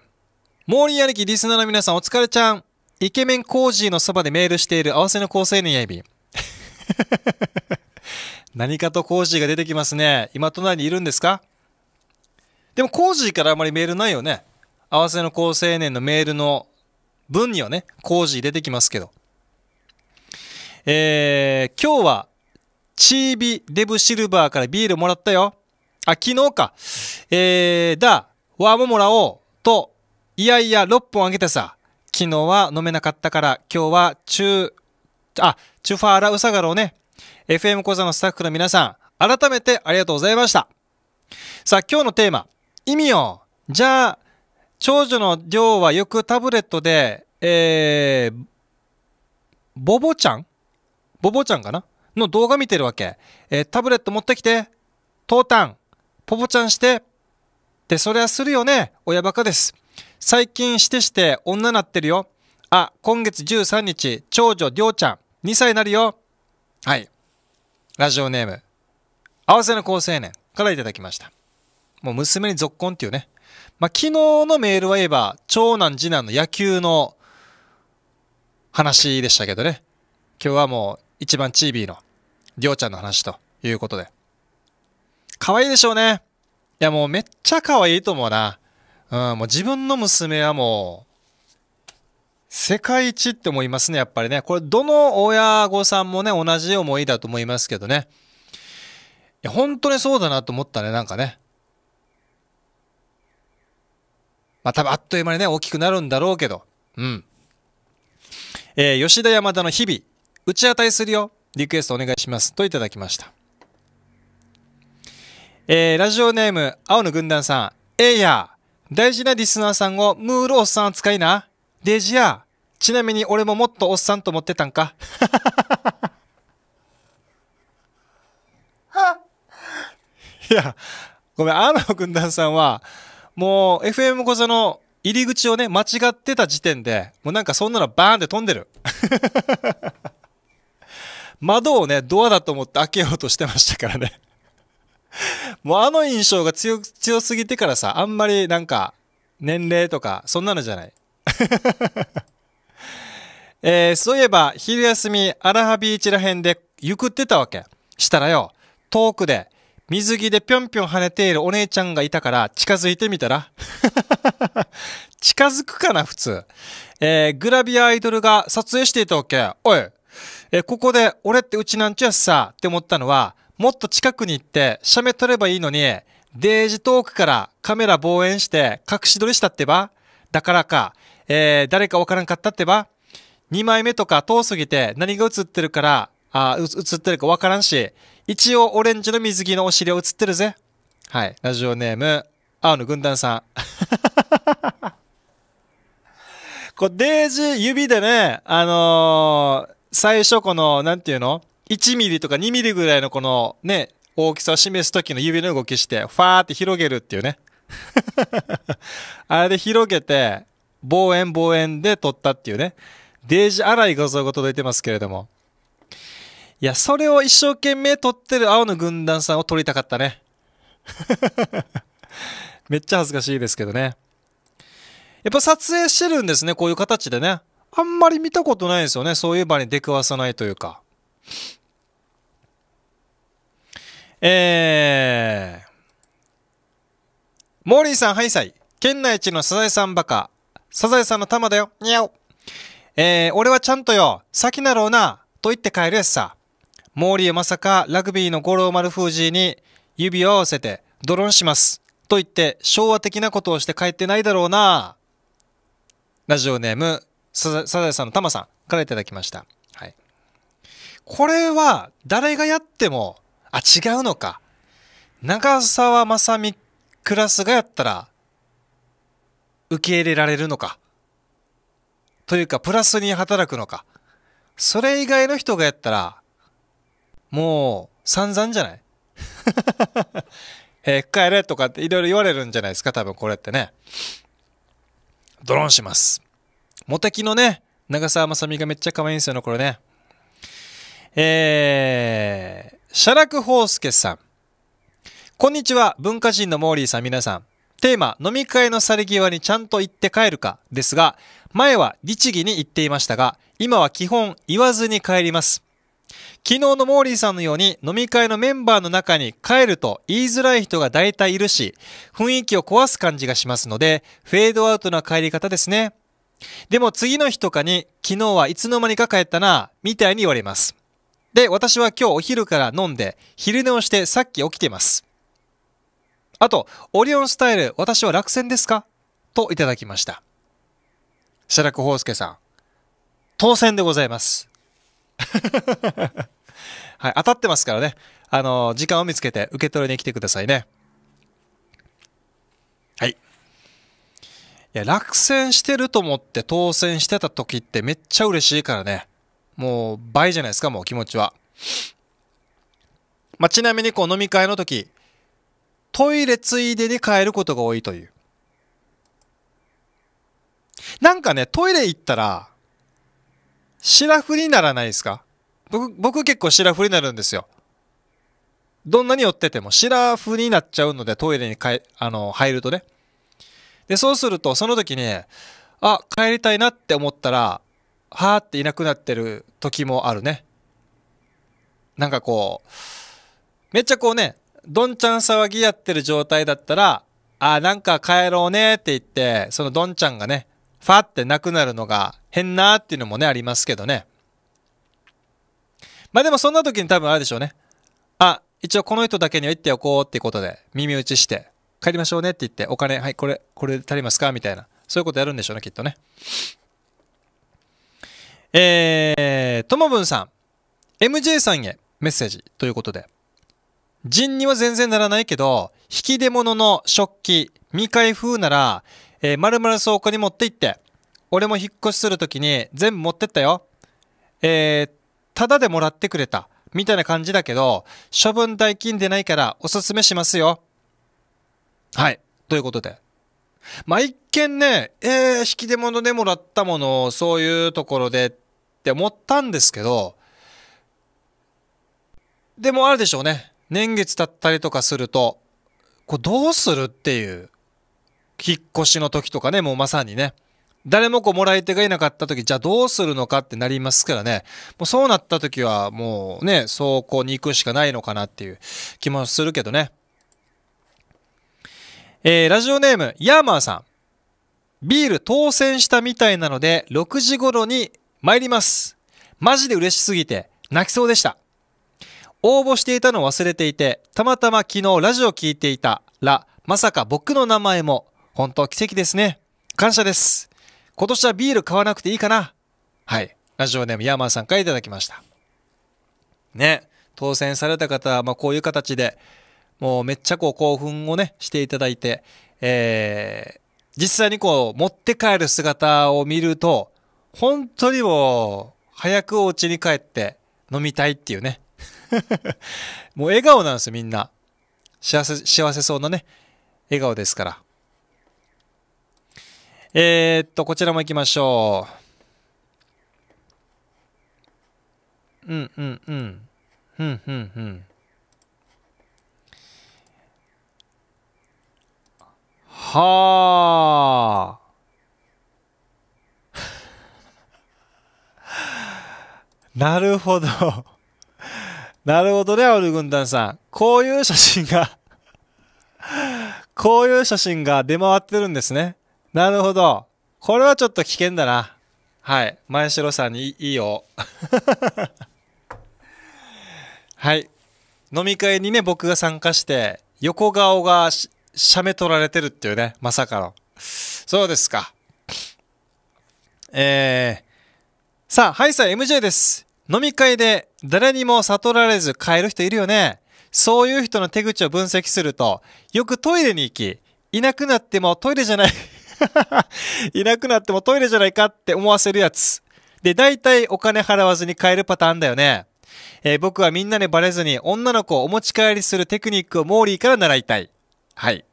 モーリー兄貴リスナーの皆さんお疲れちゃんイケメンコージーのそばでメールしている合わせの好青年やいび 何かとコージーが出てきますね今隣にいるんですかでもコージーからあまりメールないよね合わせの好青年のメールの文にはねコージー出てきますけどえー、今日はチービデブシルバーからビールもらったよあ、昨日か。えー、だ、わももらおうと、いやいや、6本あげてさ、昨日は飲めなかったから、今日は中、あ、チュファーラウサガローね。FM 講座のスタッフの皆さん、改めてありがとうございました。さあ、今日のテーマ、意味よ。じゃあ、長女の量はよくタブレットで、えー、ボボちゃんボボちゃんかなの動画見てるわけ。えー、タブレット持ってきて。トータン。ポポちゃんして。で、そりゃするよね。親バカです。最近してして女なってるよ。あ、今月13日、長女りょうちゃん、2歳になるよ。はい。ラジオネーム、合わせの高青年からいただきました。もう娘に続婚っていうね。まあ、昨日のメールは言えば、長男次男の野球の話でしたけどね。今日はもう一番チービーのりょうちゃんの話ということで。可愛いでしょうね。いやもうめっちゃ可愛いと思うな。うん、もう自分の娘はもう、世界一って思いますね、やっぱりね。これ、どの親御さんもね、同じ思いだと思いますけどね。いや、本当にそうだなと思ったね、なんかね。まあ多分あっという間にね、大きくなるんだろうけど。うん。えー、吉田山田の日々、打ち当たりするよ。リクエストお願いします。といただきました。えー、ラジオネーム、青の軍団さん。えい、や、大事なリスナーさんをムールおっさん扱いな。デジや、ちなみに俺ももっとおっさんと思ってたんか。いや、ごめん、青の軍団さんは、もう FM 小座の入り口をね、間違ってた時点で、もうなんかそんなのバーンって飛んでる。窓をね、ドアだと思って開けようとしてましたからね。もうあの印象が強、強すぎてからさ、あんまりなんか、年齢とか、そんなのじゃない。えー、そういえば、昼休み、アラハビーチらへんで、ゆくってたわけ。したらよ、遠くで、水着でぴょんぴょん跳ねているお姉ちゃんがいたから、近づいてみたら 近づくかな、普通。えー、グラビアアイドルが撮影していたわけ。おい、えー、ここで、俺ってうちなんちゃやさ、って思ったのは、もっと近くに行って写メ撮ればいいのに、デージ遠くからカメラ望遠して隠し撮りしたってば。だからか、えー、誰かわからんかったってば。2枚目とか遠すぎて何が映ってるから、あ映ってるかわからんし、一応オレンジの水着のお尻は映ってるぜ。はい。ラジオネーム、青の軍団さん。こう、デージ指でね、あのー、最初この、なんていうの1ミリとか2ミリぐらいのこのね、大きさを示す時の指の動きして、ファーって広げるっていうね。あれで広げて、望遠望遠で撮ったっていうね、デージ荒い画像が届いてますけれども。いや、それを一生懸命撮ってる青の軍団さんを撮りたかったね。めっちゃ恥ずかしいですけどね。やっぱ撮影してるんですね、こういう形でね。あんまり見たことないですよね、そういう場に出くわさないというか。えー、モーリーさん、ハイサイ。県内一のサザエさんバカ。サザエさんの玉だよ。にゃお。えー、俺はちゃんとよ。先だろうな。と言って帰るやつさ。モーリーはまさかラグビーの五郎丸封じに指を合わせてドロンします。と言って昭和的なことをして帰ってないだろうな。ラジオネーム、サザエさんの玉さんから頂きました。はい。これは誰がやってもあ、違うのか。長澤まさみクラスがやったら、受け入れられるのか。というか、プラスに働くのか。それ以外の人がやったら、もう、散々じゃない えー、帰れとかっていろいろ言われるんじゃないですか、多分これってね。ドローンします。モテキのね、長澤まさみがめっちゃ可愛いんですよね、これね。えー、写楽法介さん。こんにちは、文化人のモーリーさん皆さん。テーマ、飲み会の去り際にちゃんと行って帰るかですが、前は律儀に行っていましたが、今は基本言わずに帰ります。昨日のモーリーさんのように飲み会のメンバーの中に帰ると言いづらい人が大体いるし、雰囲気を壊す感じがしますので、フェードアウトな帰り方ですね。でも次の日とかに、昨日はいつの間にか帰ったな、みたいに言われます。で、私は今日お昼から飲んで、昼寝をしてさっき起きています。あと、オリオンスタイル、私は落選ですかといただきました。ホース介さん、当選でございます。はい、当たってますからね。あの、時間を見つけて受け取りに来てくださいね。はい。いや、落選してると思って当選してた時ってめっちゃ嬉しいからね。もう倍じゃないですか、もう気持ちは。まあ、ちなみにこう飲み会の時、トイレついでに帰ることが多いという。なんかね、トイレ行ったら、シラフにならないですか僕、僕結構シラフになるんですよ。どんなに寄っててもシラフになっちゃうので、トイレにかあの、入るとね。で、そうすると、その時に、あ、帰りたいなって思ったら、はーっていなくなってる時もあるね。なんかこう、めっちゃこうね、どんちゃん騒ぎやってる状態だったら、あーなんか帰ろうねって言って、そのどんちゃんがね、ファってなくなるのが変なーっていうのもね、ありますけどね。まあでもそんな時に多分あれでしょうね。あ、一応この人だけには行っておこうっていうことで、耳打ちして、帰りましょうねって言って、お金、はい、これ、これ足りますかみたいな。そういうことやるんでしょうね、きっとね。えー、ともぶんさん、MJ さんへメッセージということで、人には全然ならないけど、引き出物の食器、未開封なら、えー、丸々倉庫に持って行って、俺も引っ越しするときに全部持ってったよ。えー、ただでもらってくれた、みたいな感じだけど、処分代金出ないからおすすめしますよ。はい、ということで。まあ、一見ね、えー、引き出物でもらったものをそういうところでって思ったんですけど、でもあるでしょうね。年月経ったりとかすると、こうどうするっていう、引っ越しの時とかね、もうまさにね。誰もこうもらい手がいなかった時、じゃあどうするのかってなりますからね。もうそうなった時はもうね、倉庫に行くしかないのかなっていう気もするけどね。えー、ラジオネーム、ヤーマーさん。ビール当選したみたいなので、6時頃に参ります。マジで嬉しすぎて、泣きそうでした。応募していたの忘れていて、たまたま昨日ラジオ聞いていたら、まさか僕の名前も、本当奇跡ですね。感謝です。今年はビール買わなくていいかな。はい。ラジオネームヤーマンさんから頂きました。ね。当選された方、は、まあ、こういう形で、もうめっちゃこう興奮をね、していただいて、えー、実際にこう持って帰る姿を見ると、本当にもう、早くお家に帰って飲みたいっていうね。もう笑顔なんですよ、みんな。幸せ、幸せそうなね、笑顔ですから。えー、っと、こちらも行きましょう。うんうんうん。うんうんうん。はあ。なるほど。なるほどね、オル軍団さん。こういう写真がこういう写真が出回ってるんですね。なるほど。これはちょっと危険だな。はい。前城さんにいいよ。はい。飲み会にね、僕が参加して、横顔がし、しゃめ取られてるっていうね、まさかの。そうですか。えー、さあ、ハイサイ MJ です。飲み会で誰にも悟られず変える人いるよね。そういう人の手口を分析すると、よくトイレに行き、いなくなってもトイレじゃない いなくなってもトイレじゃないかって思わせるやつ。で、大体お金払わずに変えるパターンだよね。えー、僕はみんなにバレずに女の子をお持ち帰りするテクニックをモーリーから習いたい。はい。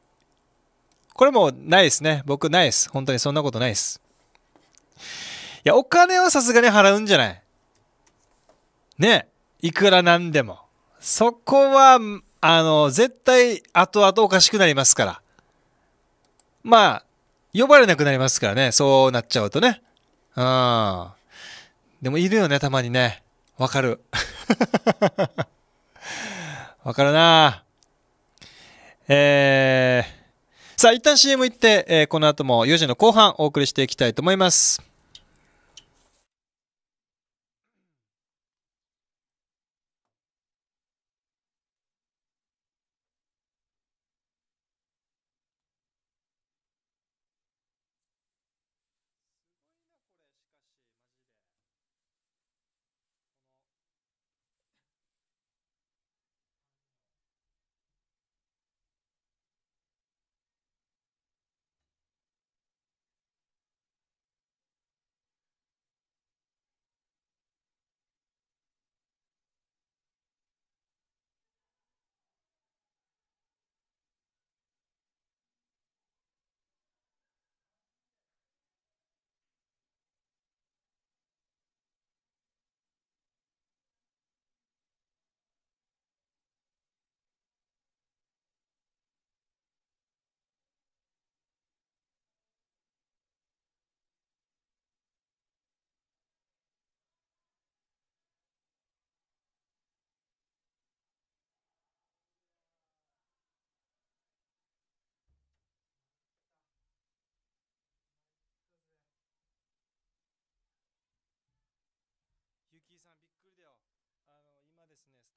これもないですね。僕ないです。本当にそんなことないです。や、お金はさすがに払うんじゃないね。いくらなんでも。そこは、あの、絶対後々おかしくなりますから。まあ、呼ばれなくなりますからね。そうなっちゃうとね。うん。でもいるよね、たまにね。わかる。わかるなえー、さあ、一旦 CM 行って、えー、この後も4時の後半お送りしていきたいと思います。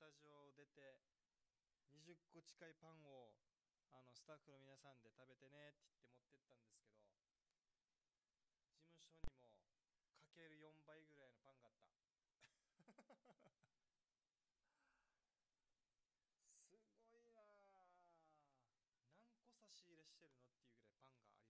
タジオを出て20個近いパンをあのスタッフの皆さんで食べてねって言って持ってったんですけど事務所にもかける4倍ぐらいのパンがあった すごいな何個差し入れしてるのっていうぐらいパンがあり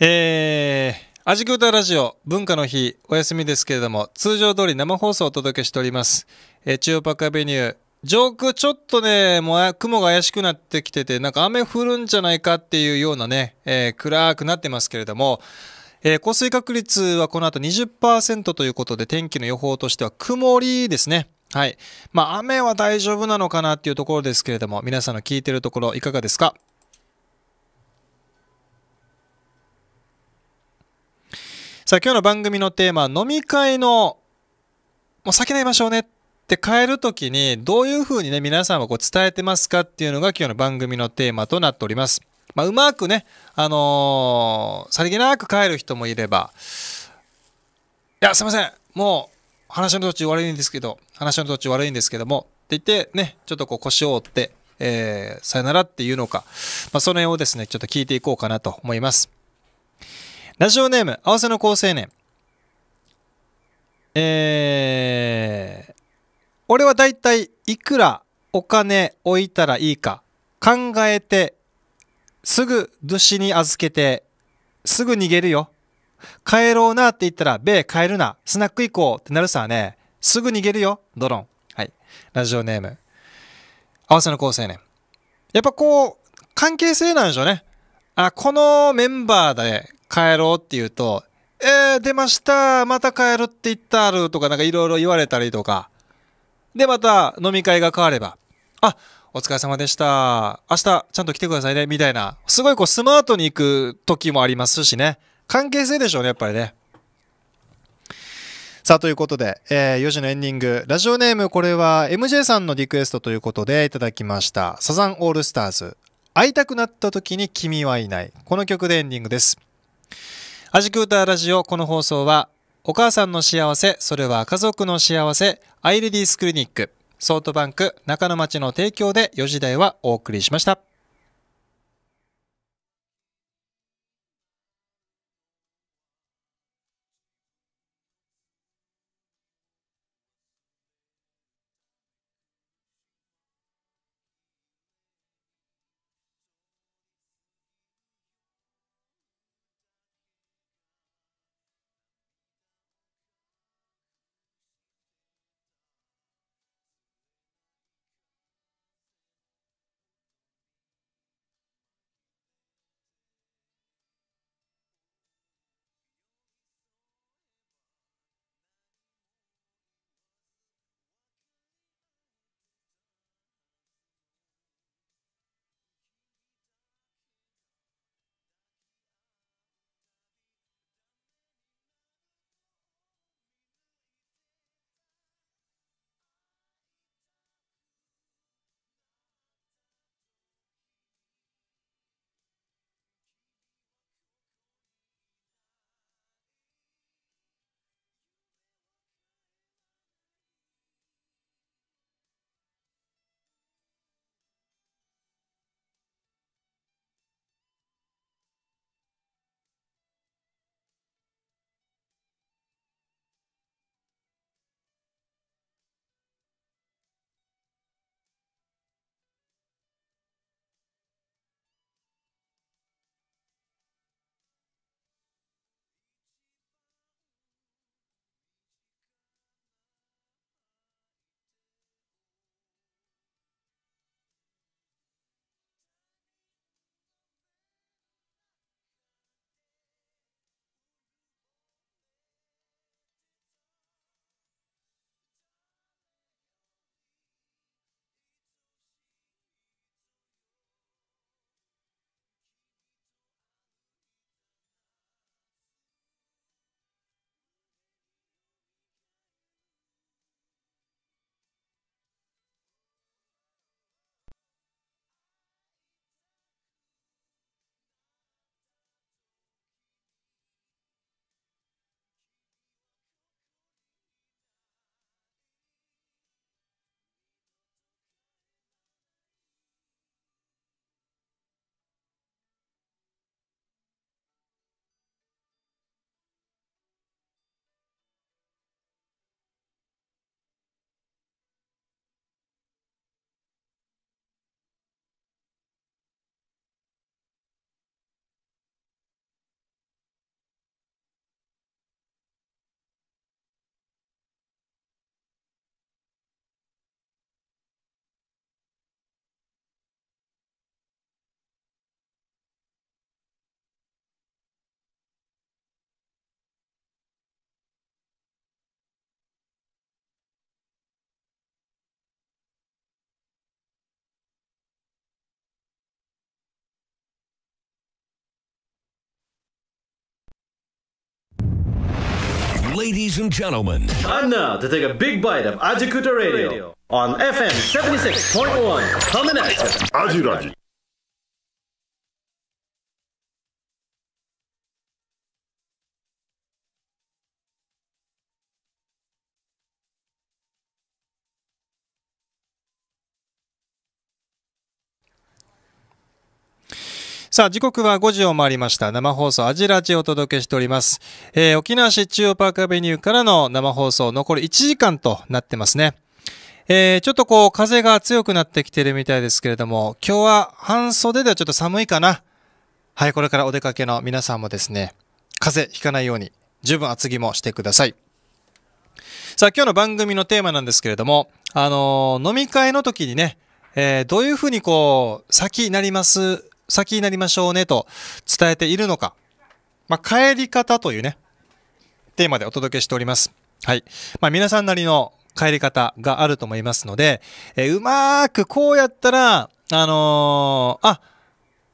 えー、アジクータラジオ文化の日お休みですけれども、通常通り生放送をお届けしております。えー、中央パックアベニュー。上空ちょっとね、もう雲が怪しくなってきてて、なんか雨降るんじゃないかっていうようなね、えー、暗くなってますけれども、えー、降水確率はこの後20%ということで、天気の予報としては曇りですね。はい。まあ、雨は大丈夫なのかなっていうところですけれども、皆さんの聞いてるところいかがですかさあ今日の番組のテーマ、飲み会の、もう酒飲みましょうねって変えるときに、どういうふうにね、皆さんはこう伝えてますかっていうのが今日の番組のテーマとなっております。まあ、うまくね、あのー、さりげなく帰る人もいれば、いや、すいません、もう話の途中悪いんですけど、話の途中悪いんですけども、って言ってね、ちょっとこう腰を折って、えー、さよならっていうのか、まあ、その辺をですね、ちょっと聞いていこうかなと思います。ラジオネーム、合わせの高青年。えー、俺はだいたいいくらお金置いたらいいか考えて、すぐ主に預けて、すぐ逃げるよ。帰ろうなって言ったら、べえ帰るな。スナック行こうってなるさね。すぐ逃げるよ。ドロン。はい。ラジオネーム。合わせの高青年。やっぱこう、関係性なんでしょうね。あ、このメンバーで、帰ろうって言うと、えー、出ましたまた帰るって言ったあるとかなんかいろいろ言われたりとか。で、また飲み会が変われば、あ、お疲れ様でした。明日ちゃんと来てくださいね、みたいな。すごいこうスマートに行く時もありますしね。関係性でしょうね、やっぱりね。さあ、ということで、えー、4時のエンディング、ラジオネーム、これは MJ さんのリクエストということでいただきました。サザンオールスターズ、会いたくなった時に君はいない。この曲でエンディングです。アジクーターラジオ、この放送は、お母さんの幸せ、それは家族の幸せ、アイレディスクリニック、ソートバンク、中野町の提供で4時台はお送りしました。Ladies and gentlemen, I'm now to take a big bite of Ajikuta Radio on FM 76.1. Coming at you. さあ、時刻は5時を回りました。生放送、アジラジをお届けしております。えー、沖縄市中央パークアベニューからの生放送、残り1時間となってますね。えー、ちょっとこう、風が強くなってきてるみたいですけれども、今日は半袖ではちょっと寒いかな。はい、これからお出かけの皆さんもですね、風邪ひかないように、十分厚着もしてください。さあ、今日の番組のテーマなんですけれども、あのー、飲み会の時にね、えー、どういうふうにこう、先になります先になりましょうねと伝えているのか、まあ、帰り方というね、テーマでお届けしております。はい。まあ、皆さんなりの帰り方があると思いますので、えー、うまーくこうやったら、あのー、あ、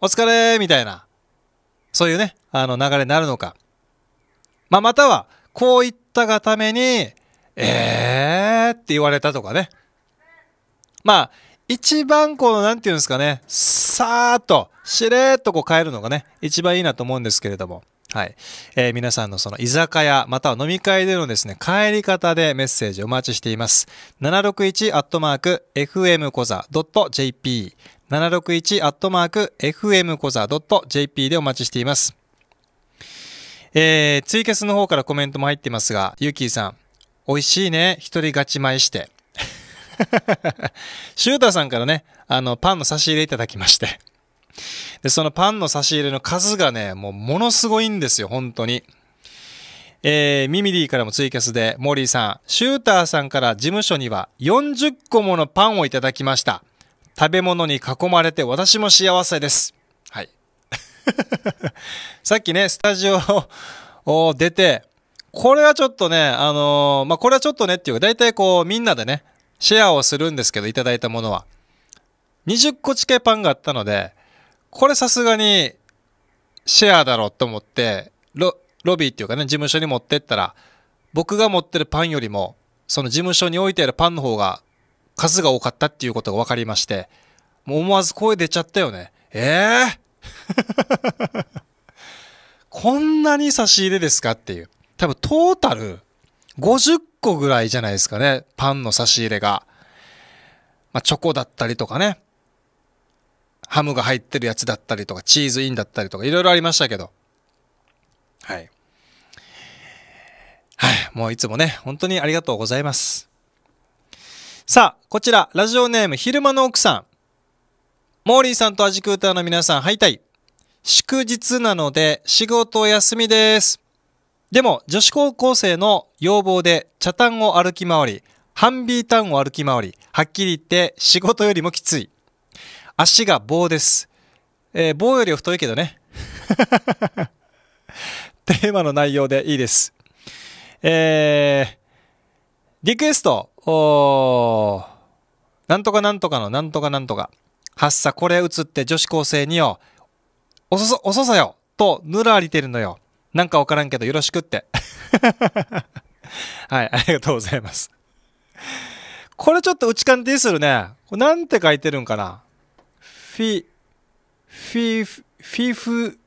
お疲れみたいな、そういうね、あの流れになるのか。まあ、または、こういったがために、えーって言われたとかね。まあ、一番この、なんていうんですかね、さーっと、しれーっとこう変えるのがね、一番いいなと思うんですけれども。はい。えー、皆さんのその居酒屋、または飲み会でのですね、帰り方でメッセージお待ちしています。761アットマーク FM コザ .jp 761アットマーク FM コザ .jp でお待ちしています。えー、ツイキャスの方からコメントも入っていますが、ゆきーさん、美味しいね、一人勝ち前して。シューターさんからね、あの、パンの差し入れいただきまして。で、そのパンの差し入れの数がね、もうものすごいんですよ、本当に。えー、ミミリーからもツイキャスで、モーリーさん、シューターさんから事務所には40個ものパンをいただきました。食べ物に囲まれて私も幸せです。はい。さっきね、スタジオを出て、これはちょっとね、あのー、まあ、これはちょっとねっていうか、大体こう、みんなでね、シェアをするんですけど、いただいたものは。20個近いパンがあったので、これさすがにシェアだろうと思って、ロ、ロビーっていうかね、事務所に持ってったら、僕が持ってるパンよりも、その事務所に置いてあるパンの方が数が多かったっていうことが分かりまして、もう思わず声出ちゃったよね。ええー、こんなに差し入れですかっていう。多分トータル、50個ぐらいじゃないですかね、パンの差し入れが。まあ、チョコだったりとかね、ハムが入ってるやつだったりとか、チーズインだったりとか、いろいろありましたけど。はい。はい、もういつもね、本当にありがとうございます。さあ、こちら、ラジオネーム、昼間の奥さん。モーリーさんとアジクーターの皆さん、ハイタイ。祝日なので、仕事お休みです。でも女子高校生の要望で茶炭を歩き回り、ハンビータウンを歩き回り、はっきり言って仕事よりもきつい。足が棒です。えー、棒よりは太いけどね。テーマの内容でいいです。えー、リクエスト、おなんとかなんとかのなんとかなんとか。はっさ、これ映って女子高生によ、遅さ、遅さよ、とぬらりてるのよ。なんかわからんけどよろしくって。はい、ありがとうございます。これちょっと内勘ィするね。これなんて書いてるんかなフィ、フィフ、フィフ、フ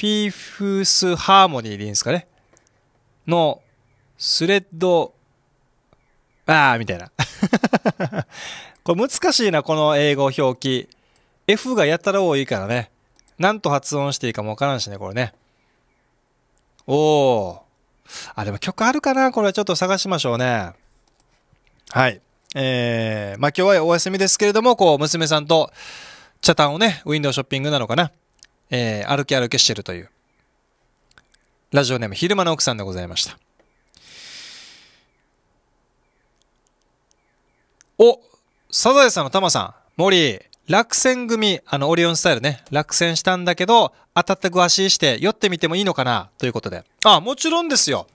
ィフスハーモニーでいいんですかねの、スレッド、あーみたいな。これ難しいな、この英語表記。F がやたら多いからね。なんと発音していいかもわからんしね、これね。おお。あ、でも曲あるかなこれはちょっと探しましょうね。はい。えー、まあ今日はお休みですけれども、こう、娘さんと、チャタンをね、ウィンドウショッピングなのかな。えー、歩き歩きしてるという。ラジオネーム、昼間の奥さんでございました。おサザエさんのタマさん、森、落選組、あの、オリオンスタイルね、落選したんだけど、当たった具足して酔ってみてもいいのかなということで。あもちろんですよ。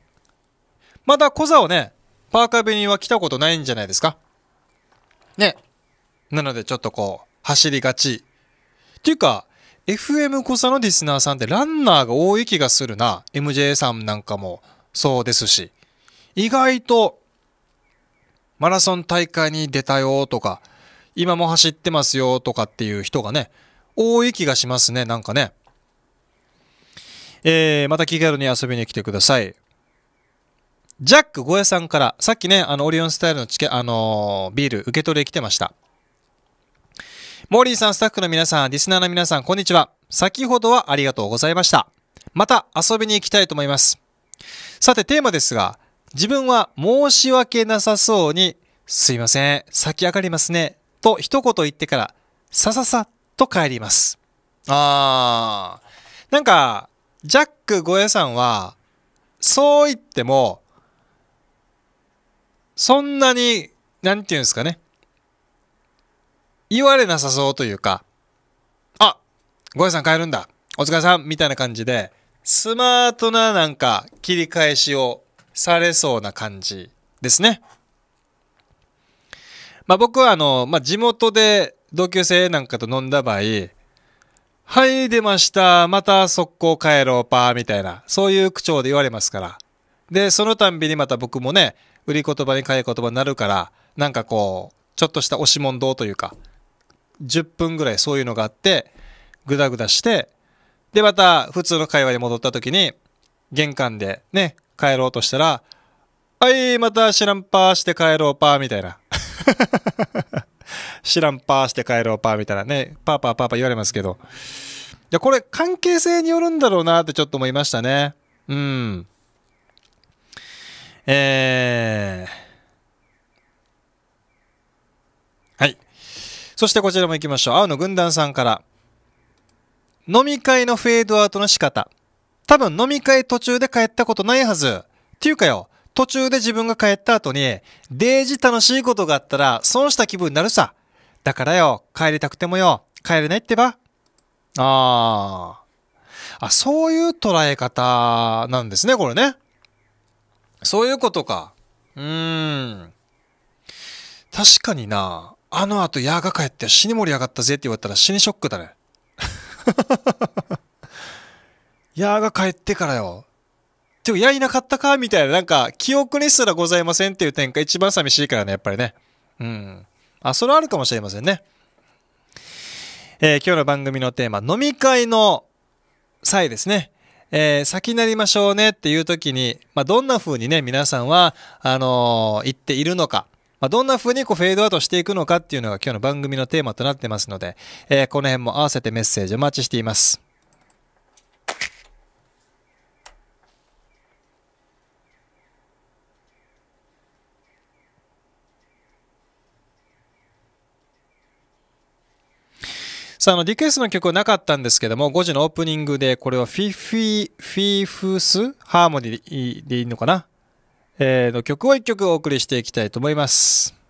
まだ小座をね、パーカーベニーは来たことないんじゃないですかね。なのでちょっとこう、走りがち。っていうか、FM 小座のリスナーさんってランナーが多い気がするな。MJ さんなんかもそうですし。意外と、マラソン大会に出たよとか、今も走ってますよとかっていう人がね、多い気がしますね、なんかね。えー、また気軽に遊びに来てください。ジャックゴエさんから、さっきね、あの、オリオンスタイルのチケ、あのー、ビール受け取り来てました。モーリーさん、スタッフの皆さん、リスナーの皆さん、こんにちは。先ほどはありがとうございました。また遊びに行きたいと思います。さて、テーマですが、自分は申し訳なさそうに、すいません、先上がりますね、と一言言ってから、さささっと帰ります。あー。なんか、ジャックゴエさんは、そう言っても、そんなに、なんて言うんですかね。言われなさそうというか、あ、ゴエさん帰るんだ。お疲れさんみたいな感じで、スマートななんか切り返しをされそうな感じですね。まあ、僕はあの、まあ、地元で同級生なんかと飲んだ場合、はい、出ました。また速攻帰ろう、パー、みたいな。そういう口調で言われますから。で、そのたんびにまた僕もね、売り言葉に買い言葉になるから、なんかこう、ちょっとした押し問答というか、10分ぐらいそういうのがあって、ぐだぐだして、で、また普通の会話に戻った時に、玄関でね、帰ろうとしたら、はい、また知らんぱーして帰ろうパーみたいな。知らんぱーして帰ろうパーみたいなね、パーパーパーパー言われますけど。いや、これ関係性によるんだろうなってちょっと思いましたね。うん。えー。はい。そしてこちらも行きましょう。青の軍団さんから。飲み会のフェードアウトの仕方。多分飲み会途中で帰ったことないはず。っていうかよ。途中で自分が帰った後に、デージ楽しいことがあったら損した気分になるさ。だからよ、帰りたくてもよ、帰れないってば。ああ。あ、そういう捉え方なんですね、これね。そういうことか。うーん。確かにな、あの後矢が帰って死に盛り上がったぜって言われたら死にショックだね。矢が帰ってからよ、ていやりなかったかみたいな、なんか、記憶にすらございませんっていう展開、一番寂しいからね、やっぱりね。うん。あ、それはあるかもしれませんね。えー、今日の番組のテーマ、飲み会の際ですね。えー、先なりましょうねっていう時に、まあ、どんな風にね、皆さんは、あのー、言っているのか。まあ、どんな風にこうフェードアウトしていくのかっていうのが今日の番組のテーマとなってますので、えー、この辺も合わせてメッセージお待ちしています。さあ、あの、リクエストの曲はなかったんですけども、5時のオープニングで、これはフィフィ、フィフスハーモニーでいいのかなえー、の曲を1曲お送りしていきたいと思います。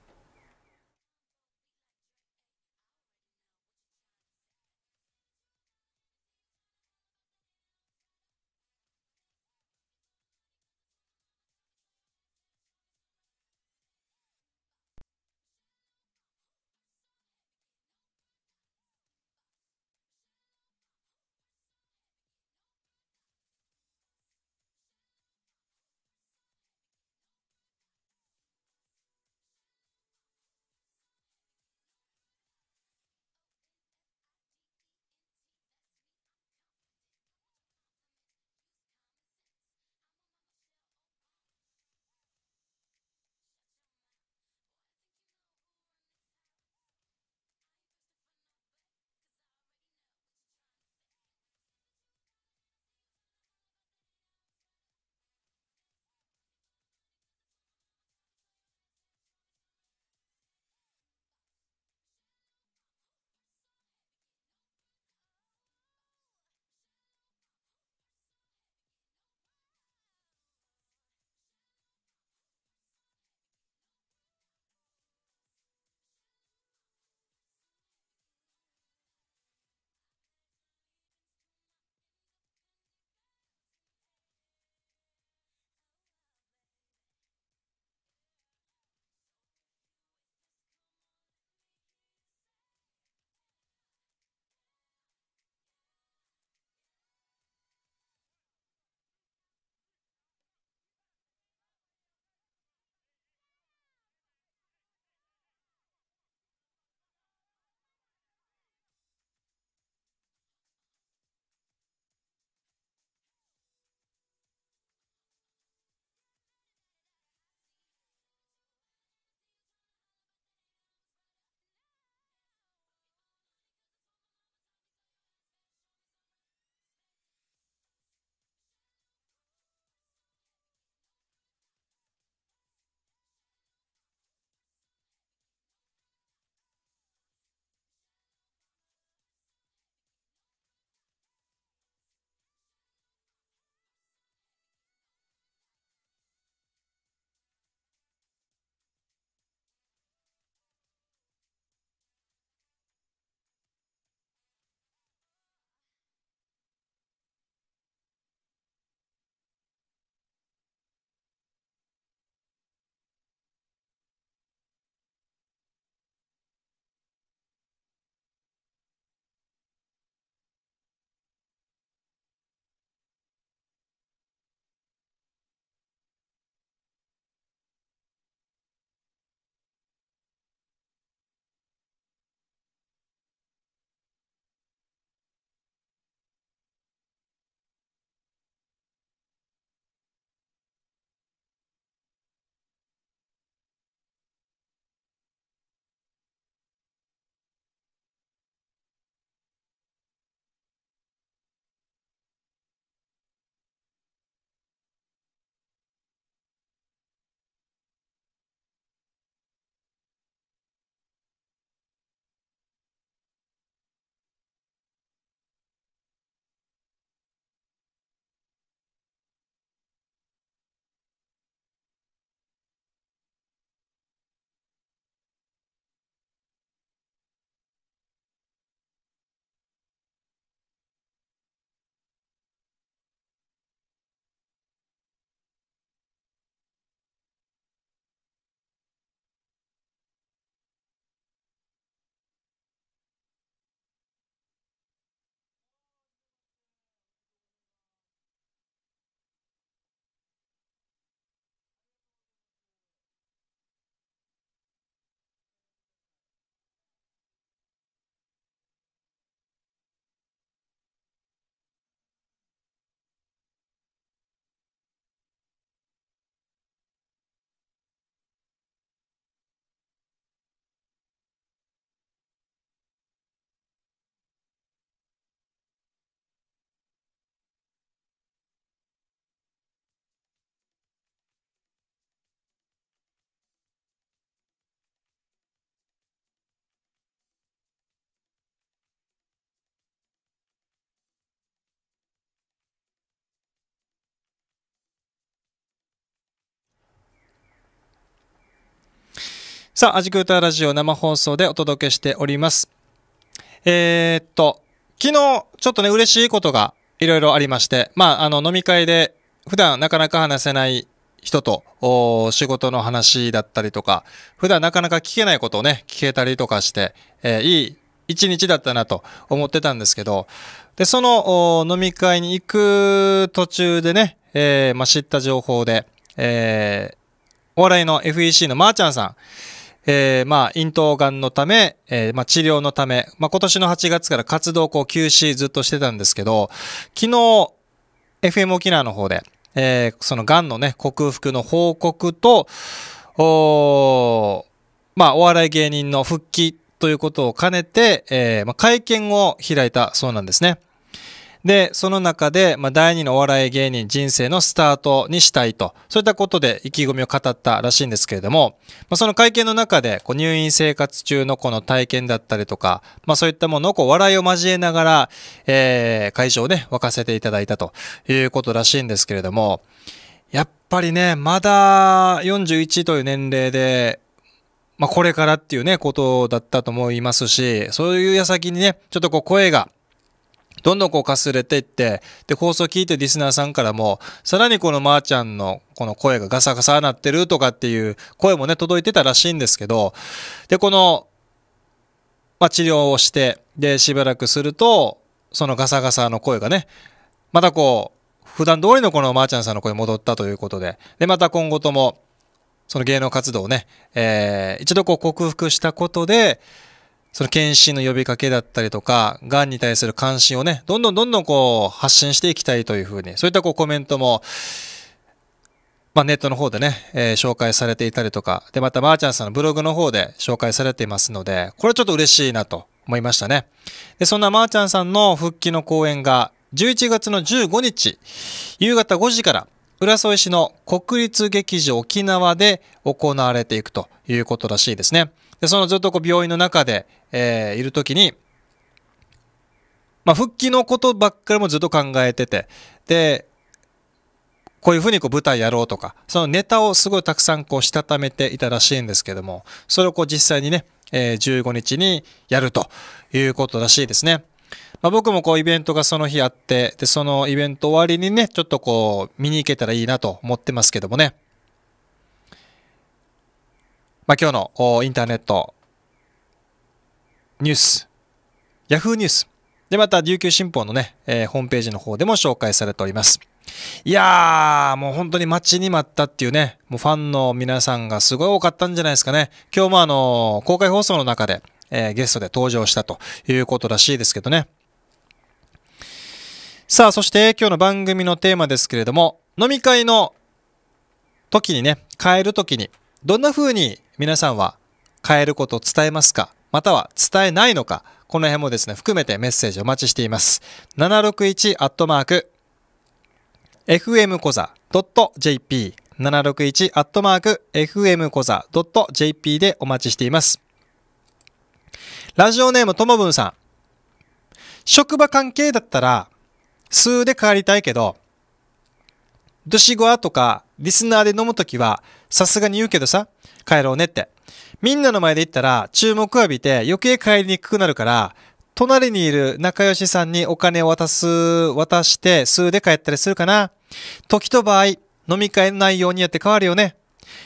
さあ、アジクータラジオ生放送でお届けしております。えー、っと、昨日、ちょっとね、嬉しいことがいろいろありまして、まあ、あの、飲み会で、普段なかなか話せない人と、仕事の話だったりとか、普段なかなか聞けないことをね、聞けたりとかして、えー、いい一日だったなと思ってたんですけど、で、その、飲み会に行く途中でね、えー、まあ、知った情報で、えー、お笑いの FEC のまーちゃんさん、えー、まあ、咽頭がんのため、えー、まあ、治療のため、まあ、今年の8月から活動こう休止ずっとしてたんですけど、昨日、FM 沖縄の方で、えー、そのがんのね、克服の報告と、おまあ、お笑い芸人の復帰ということを兼ねて、えー、まあ、会見を開いたそうなんですね。で、その中で、まあ、第二のお笑い芸人人生のスタートにしたいと、そういったことで意気込みを語ったらしいんですけれども、まあ、その会見の中で、こう入院生活中のこの体験だったりとか、まあ、そういったものをこう笑いを交えながら、えー、会場をね、沸かせていただいたということらしいんですけれども、やっぱりね、まだ41という年齢で、まあ、これからっていうね、ことだったと思いますし、そういう矢先にね、ちょっとこう声が、どんどんこうかすれていって、で、放送聞いてリスナーさんからも、さらにこのまーちゃんのこの声がガサガサなってるとかっていう声もね、届いてたらしいんですけど、で、この、まあ、治療をして、で、しばらくすると、そのガサガサの声がね、またこう、普段通りのこのまーちゃんさんの声に戻ったということで、で、また今後とも、その芸能活動をね、えー、一度こう克服したことで、その検診の呼びかけだったりとか、がんに対する関心をね、どんどんどんどんこう、発信していきたいというふうに、そういったこうコメントも、まあ、ネットの方でね、えー、紹介されていたりとか、で、また、まーちゃんさんのブログの方で紹介されていますので、これちょっと嬉しいなと思いましたね。で、そんなまーちゃんさんの復帰の講演が、11月の15日、夕方5時から、浦添市の国立劇場沖縄で行われていくということらしいですね。で、そのずっとこう病院の中でえー、いるときに、まあ、復帰のことばっかりもずっと考えてて、で、こういうふうにこう舞台やろうとか、そのネタをすごいたくさんこうしたためていたらしいんですけども、それをこう実際にね、えー、15日にやるということらしいですね。まあ、僕もこうイベントがその日あって、で、そのイベント終わりにね、ちょっとこう見に行けたらいいなと思ってますけどもね。まあ、今日のインターネットニュース、ヤフーニュース、で、また琉球新報のね、えー、ホームページの方でも紹介されております。いやー、もう本当に待ちに待ったっていうね、もうファンの皆さんがすごい多かったんじゃないですかね。今日もあのー、公開放送の中で、えー、ゲストで登場したということらしいですけどね。さあ、そして今日の番組のテーマですけれども、飲み会の時にね、変える時に、どんな風に皆さんは変えることを伝えますかまたは伝えないのか、この辺もですね、含めてメッセージお待ちしています。761アットマーク、fm コザ .jp 761アットマーク fm コザ .jp でお待ちしています。ラジオネームともぶんさん。職場関係だったら、数で変わりたいけど、ドシゴアとかリスナーで飲むときは、さすがに言うけどさ、帰ろうねって。みんなの前で行ったら注目浴びて余計帰りにくくなるから、隣にいる仲良しさんにお金を渡す、渡して数で帰ったりするかな。時と場合、飲み会の内容によって変わるよね。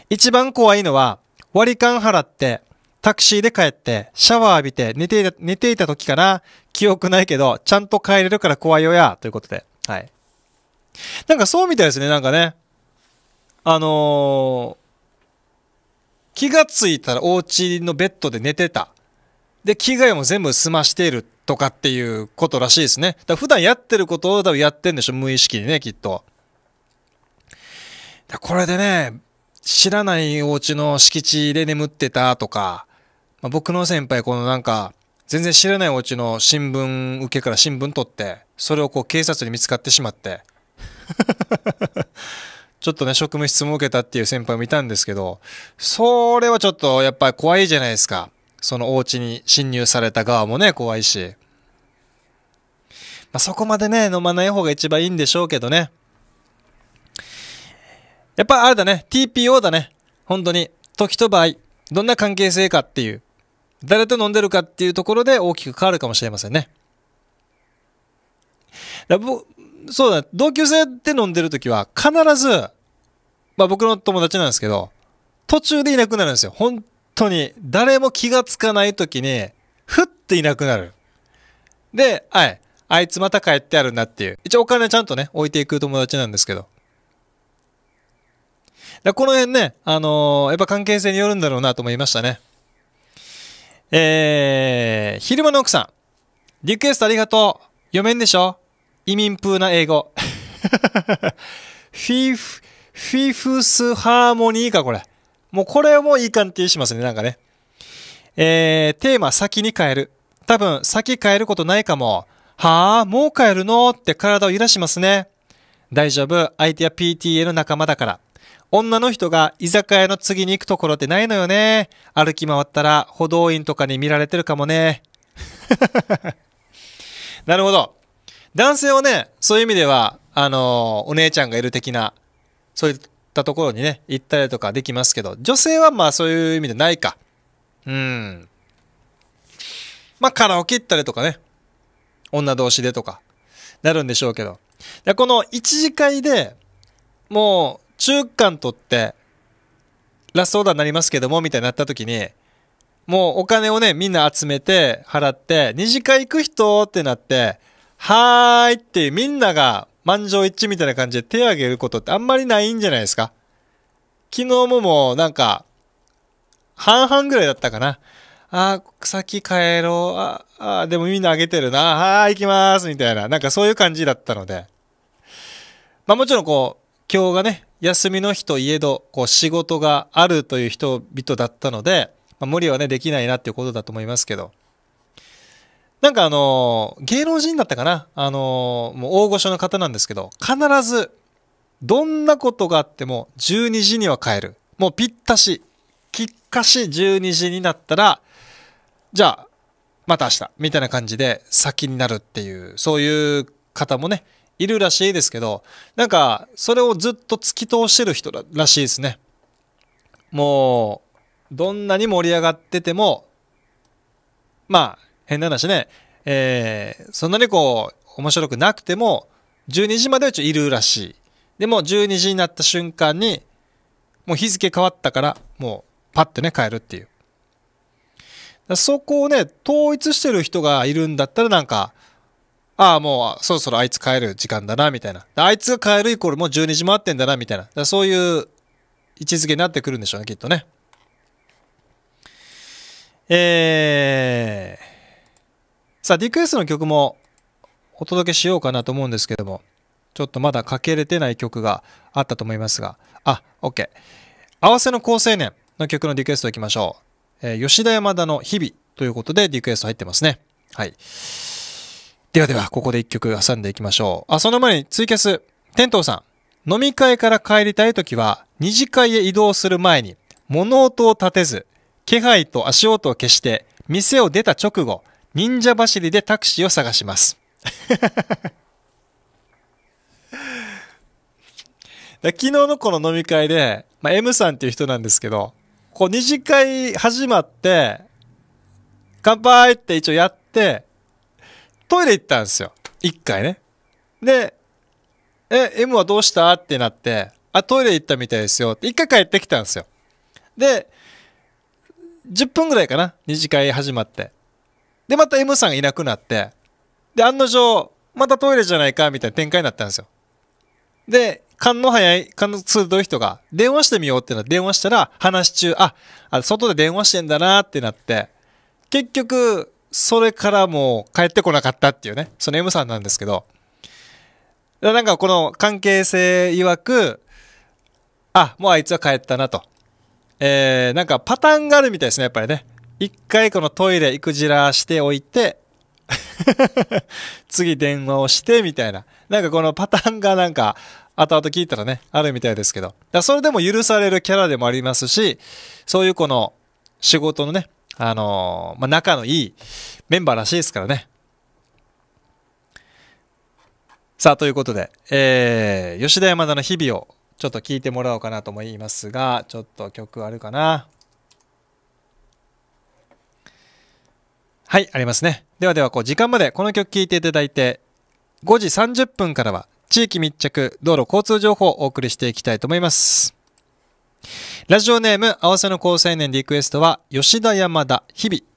一番怖いのは、割り勘払って、タクシーで帰って、シャワー浴びて、寝ていた、寝ていた時かな。記憶ないけど、ちゃんと帰れるから怖いよや、ということで。はい。なんかそうみたいですね、なんかね。あのー気がついたらお家のベッドで寝てた。で、着替えも全部済ましているとかっていうことらしいですね。だ普段やってることを多分やってんでしょ、無意識にね、きっと。これでね、知らないお家の敷地で眠ってたとか、まあ、僕の先輩、このなんか、全然知らないお家の新聞受けから新聞取って、それをこう警察に見つかってしまって。ちょっとね、職務質問を受けたっていう先輩もいたんですけど、それはちょっとやっぱり怖いじゃないですか。そのお家に侵入された側もね、怖いし。まあ、そこまでね、飲まない方が一番いいんでしょうけどね。やっぱあれだね、TPO だね。本当に。時と場合、どんな関係性かっていう、誰と飲んでるかっていうところで大きく変わるかもしれませんね。そうだ、同級生で飲んでる時は必ず、まあ僕の友達なんですけど、途中でいなくなるんですよ。本当に。誰も気がつかない時に、ふっていなくなる。で、はい。あいつまた帰ってあるなっていう。一応お金ちゃんとね、置いていく友達なんですけど。だこの辺ね、あのー、やっぱ関係性によるんだろうなと思いましたね。えー、昼間の奥さん。リクエストありがとう。読めんでしょ移民風な英語。フィフ、フィフスハーモニーか、これ。もうこれもいい感じしますね、なんかね。えー、テーマ先に変える。多分、先変えることないかも。はあ、もう変えるのって体を揺らしますね。大丈夫。相手は PTA の仲間だから。女の人が居酒屋の次に行くところってないのよね。歩き回ったら歩道員とかに見られてるかもね。なるほど。男性はね、そういう意味では、あのお姉ちゃんがいる的な、そういったところにね、行ったりとかできますけど、女性はまあそういう意味でないか。うん。まあカラオケ行ったりとかね、女同士でとか、なるんでしょうけど。で、この一次会で、もう中間取って、ラストオーダーになりますけども、みたいになった時に、もうお金をね、みんな集めて、払って、二次会行く人ってなって、はーいってみんなが満場一致みたいな感じで手を挙げることってあんまりないんじゃないですか昨日ももうなんか、半々ぐらいだったかな。あー、草木帰ろう。ああ、でもみんなあげてるな。はーい、行きます。みたいな。なんかそういう感じだったので。まあもちろんこう、今日がね、休みの日といえど、こう仕事があるという人々だったので、まあ、無理はね、できないなっていうことだと思いますけど。なんかあのー、芸能人だったかなあのー、もう大御所の方なんですけど、必ず、どんなことがあっても12時には帰る。もうぴったし、きっかし12時になったら、じゃあ、また明日、みたいな感じで先になるっていう、そういう方もね、いるらしいですけど、なんか、それをずっと突き通してる人らしいですね。もう、どんなに盛り上がってても、まあ、変な話ね、えー、そんなにこう、面白くなくても、12時までは一応いるらしい。でも、12時になった瞬間に、もう日付変わったから、もう、パッてね、変えるっていう。そこをね、統一してる人がいるんだったら、なんか、ああ、もう、そろそろあいつ帰る時間だな、みたいな。あいつが帰るイコールもう12時回ってんだな、みたいな。そういう位置づけになってくるんでしょうね、きっとね。えー、さあ、リクエストの曲もお届けしようかなと思うんですけども、ちょっとまだかけれてない曲があったと思いますが、あ、OK。合わせの好青年の曲のリクエストいきましょう。えー、吉田山田の日々ということでリクエスト入ってますね。はい。ではでは、ここで一曲挟んでいきましょう。あ、その前にツイキャス、テントウさん。飲み会から帰りたいときは、二次会へ移動する前に、物音を立てず、気配と足音を消して、店を出た直後、忍者走りでタクシーを探します。昨日のこの飲み会で、まあ、M さんっていう人なんですけど、こう二次会始まって、乾杯って一応やって、トイレ行ったんですよ。一回ね。で、え、M はどうしたってなって、あ、トイレ行ったみたいですよって一回帰ってきたんですよ。で、10分ぐらいかな。二次会始まって。で、また M さんがいなくなって、で、案の定、またトイレじゃないか、みたいな展開になったんですよ。で、勘の早い、勘の鋭い人が、電話してみようってな、電話したら、話中、あ、あ外で電話してんだなってなって、結局、それからもう帰ってこなかったっていうね、その M さんなんですけど、なんかこの関係性曰く、あ、もうあいつは帰ったなと。えー、なんかパターンがあるみたいですね、やっぱりね。一回このトイレ行くじらしておいて 次電話をしてみたいな。なんかこのパターンがなんか後々聞いたらね、あるみたいですけど。だそれでも許されるキャラでもありますし、そういうこの仕事のね、あのー、まあ、仲のいいメンバーらしいですからね。さあ、ということで、えー、吉田山田の日々をちょっと聞いてもらおうかなと思いますが、ちょっと曲あるかな。はい、ありますね。ではでは、こう、時間までこの曲聴いていただいて、5時30分からは、地域密着、道路交通情報をお送りしていきたいと思います。ラジオネーム、合わせの高青年リクエストは、吉田山田、日々。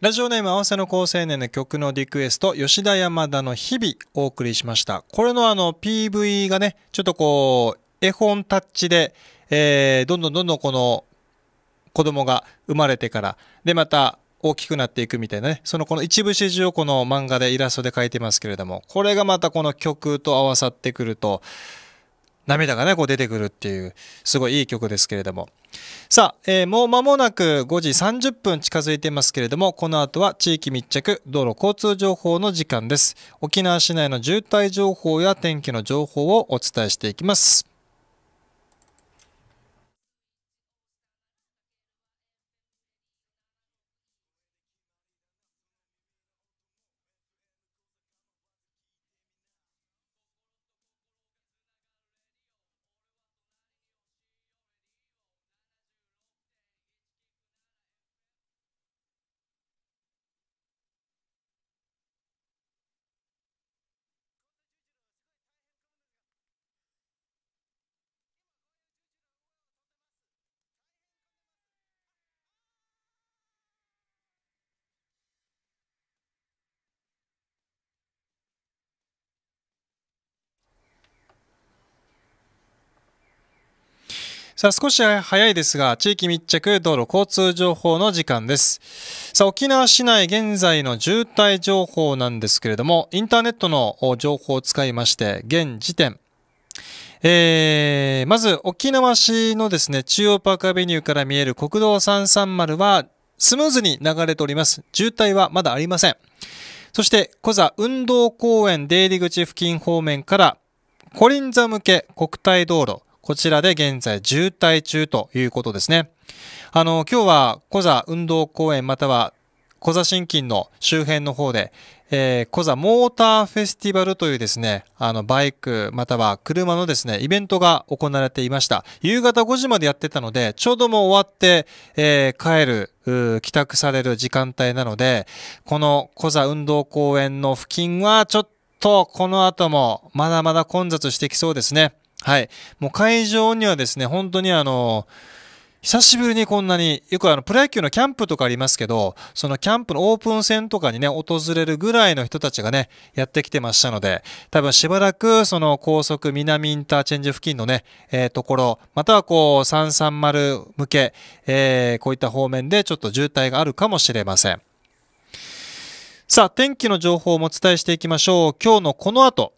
ラジオネーム合わせの高青年の曲のリクエスト、吉田山田の日々お送りしました。これのあの PV がね、ちょっとこう、絵本タッチで、えー、どんどんどんどんこの子供が生まれてから、でまた大きくなっていくみたいなね、そのこの一部始終をこの漫画でイラストで描いてますけれども、これがまたこの曲と合わさってくると、涙がね、こう出てくるっていう、すごいいい曲ですけれども。さあ、えー、もう間もなく5時30分近づいていますけれども、この後は地域密着、道路交通情報の時間です。沖縄市内の渋滞情報や天気の情報をお伝えしていきます。さあ少し早いですが、地域密着道路交通情報の時間です。さあ沖縄市内現在の渋滞情報なんですけれども、インターネットの情報を使いまして、現時点、えー、まず沖縄市のですね、中央パークアベニューから見える国道330はスムーズに流れております。渋滞はまだありません。そして、小座運動公園出入り口付近方面から、コリンザ向け国体道路、こちらで現在渋滞中ということですね。あの、今日は小座運動公園または小座新近の周辺の方で、えー、小座モーターフェスティバルというですね、あの、バイクまたは車のですね、イベントが行われていました。夕方5時までやってたので、ちょうどもう終わって、えー、帰る帰宅される時間帯なので、この小座運動公園の付近はちょっとこの後もまだまだ混雑してきそうですね。はい。もう会場にはですね、本当にあの、久しぶりにこんなに、よくあの、プロ野球のキャンプとかありますけど、そのキャンプのオープン戦とかにね、訪れるぐらいの人たちがね、やってきてましたので、多分しばらく、その高速南インターチェンジ付近のね、えー、ところ、またはこう、330向け、えー、こういった方面でちょっと渋滞があるかもしれません。さあ、天気の情報もお伝えしていきましょう。今日のこの後、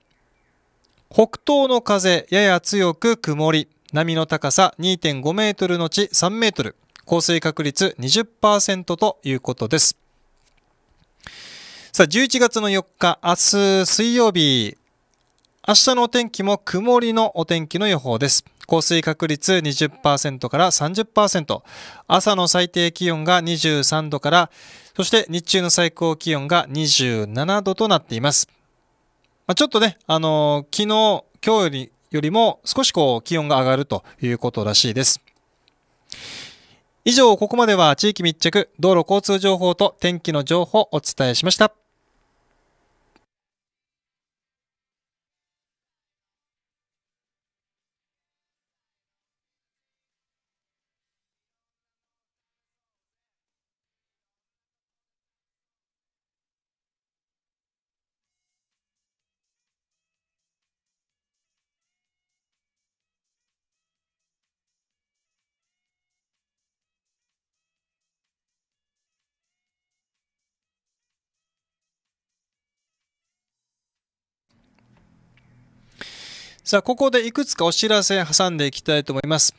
北東の風、やや強く曇り。波の高さ2.5メートルのち3メートル。降水確率20%ということです。さあ、11月の4日、明日水曜日。明日のお天気も曇りのお天気の予報です。降水確率20%から30%。朝の最低気温が23度から、そして日中の最高気温が27度となっています。まあ、ちょっとね、あのー、昨日、今日より、よりも少しこう気温が上がるということらしいです。以上、ここまでは地域密着、道路交通情報と天気の情報をお伝えしました。さあ、ここでいくつかお知らせ挟んでいきたいと思います。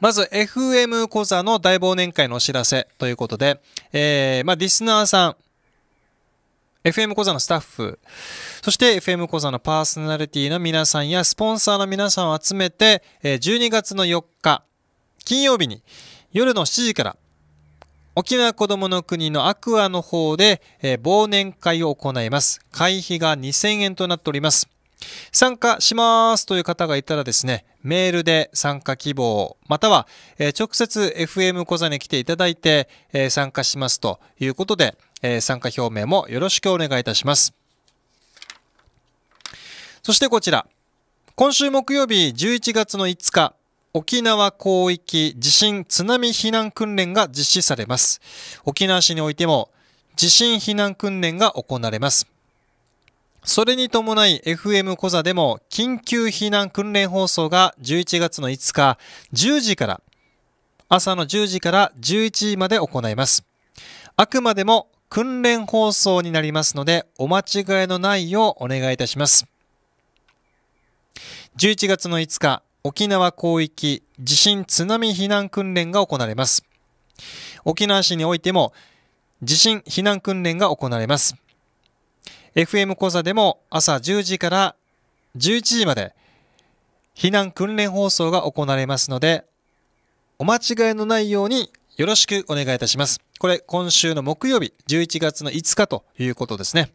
まず、FM 講座の大忘年会のお知らせということで、えー、まあ、リスナーさん、FM 講座のスタッフ、そして FM 講座のパーソナリティの皆さんやスポンサーの皆さんを集めて、12月の4日、金曜日に夜の7時から、沖縄こどもの国のアクアの方で、忘年会を行います。会費が2000円となっております。参加しますという方がいたらですね、メールで参加希望、または、え直接 FM 小座に来ていただいて、え参加しますということで、え参加表明もよろしくお願いいたします。そしてこちら、今週木曜日11月の5日、沖縄広域地震津波避難訓練が実施されます。沖縄市においても地震避難訓練が行われます。それに伴い FM コ座でも緊急避難訓練放送が11月の5日10時から朝の10時から11時まで行います。あくまでも訓練放送になりますのでお間違いのないようお願いいたします。11月の5日沖縄広域地震津波避難訓練が行われます。沖縄市においても地震避難訓練が行われます。FM 講座でも朝10時から11時まで避難訓練放送が行われますので、お間違いのないようによろしくお願いいたします。これ今週の木曜日11月の5日ということですね。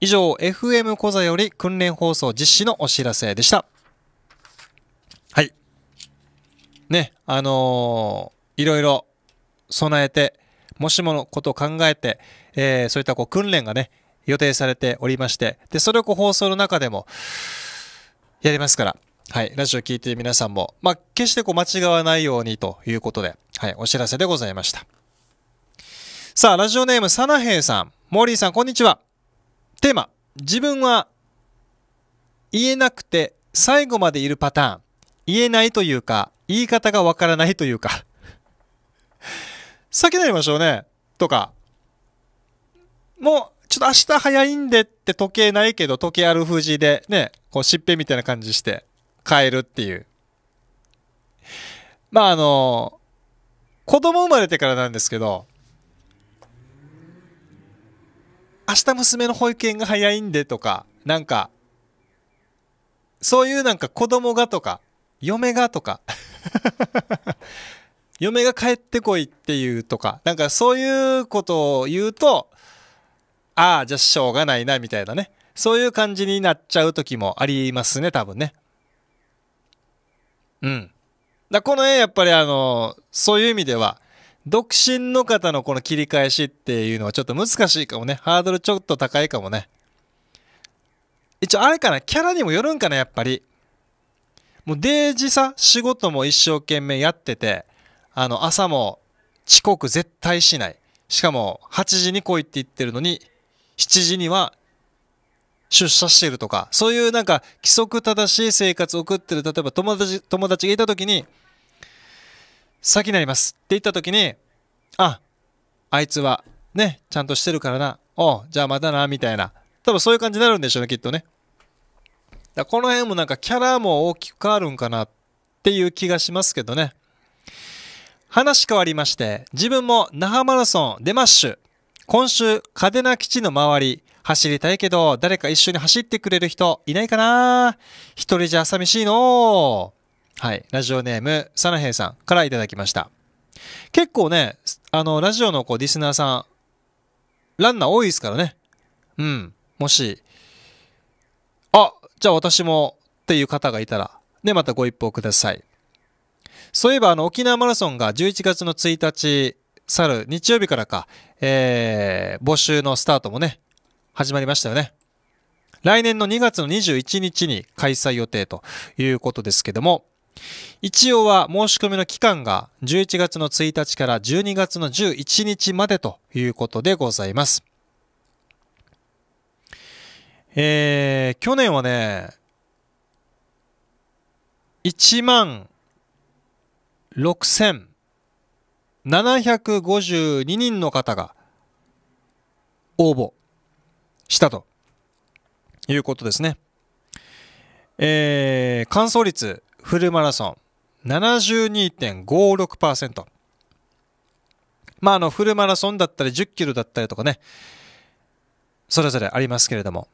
以上、FM 講座より訓練放送実施のお知らせでした。はい。ね、あのー、いろいろ備えて、もしものことを考えて、えー、そういったこう訓練がね、予定されておりまして、で、それをこう放送の中でもやりますから、はい、ラジオ聴いている皆さんも、まあ、決してこう間違わないようにということで、はい、お知らせでございました。さあ、ラジオネーム、サナヘイさん、モーリーさん、こんにちは。テーマ、自分は言えなくて最後までいるパターン。言えないというか、言い方がわからないというか 先になりましょうね。とか。もう、ちょっと明日早いんでって時計ないけど、時計ある富士でね、こう、しっぺみたいな感じして、帰えるっていう。まあ、あの、子供生まれてからなんですけど、明日娘の保育園が早いんでとか、なんか、そういうなんか子供がとか、嫁がとか 嫁が帰ってこいっていうとか、なんかそういうことを言うと、ああ、じゃあしょうがないな、みたいなね。そういう感じになっちゃう時もありますね、多分ね。うん。だこの絵、やっぱりあの、そういう意味では、独身の方のこの切り返しっていうのはちょっと難しいかもね。ハードルちょっと高いかもね。一応あれかな、キャラにもよるんかな、やっぱり。もうデイジさ、仕事も一生懸命やってて、あの、朝も遅刻絶対しない。しかも、8時に来いって言ってるのに、7時には出社してるとか、そういうなんか規則正しい生活を送ってる、例えば友達、友達がいたときに、先になりますって言ったときに、あ、あいつはね、ちゃんとしてるからな、おじゃあまたな、みたいな。多分そういう感じになるんでしょうね、きっとね。だこの辺もなんかキャラも大きく変わるんかなっていう気がしますけどね。話変わりまして、自分も那覇マラソン出マッシュ今週、嘉手納基地の周り、走りたいけど、誰か一緒に走ってくれる人いないかな一人じゃ寂しいのはい、ラジオネーム、サナヘイさんからいただきました。結構ね、あの、ラジオのこう、リスナーさん、ランナー多いですからね。うん。もし、あ、じゃあ私もっていう方がいたら、ね、またご一報ください。そういえば、あの、沖縄マラソンが11月の1日、去る日曜日からか、えー、募集のスタートもね、始まりましたよね。来年の2月の21日に開催予定ということですけども、一応は申し込みの期間が11月の1日から12月の11日までということでございます。えー、去年はね、1万6000 752人の方が応募したということですね。えー、完走率フルマラソン72.56%。まあ、あの、フルマラソンだったり、10キロだったりとかね、それぞれありますけれども。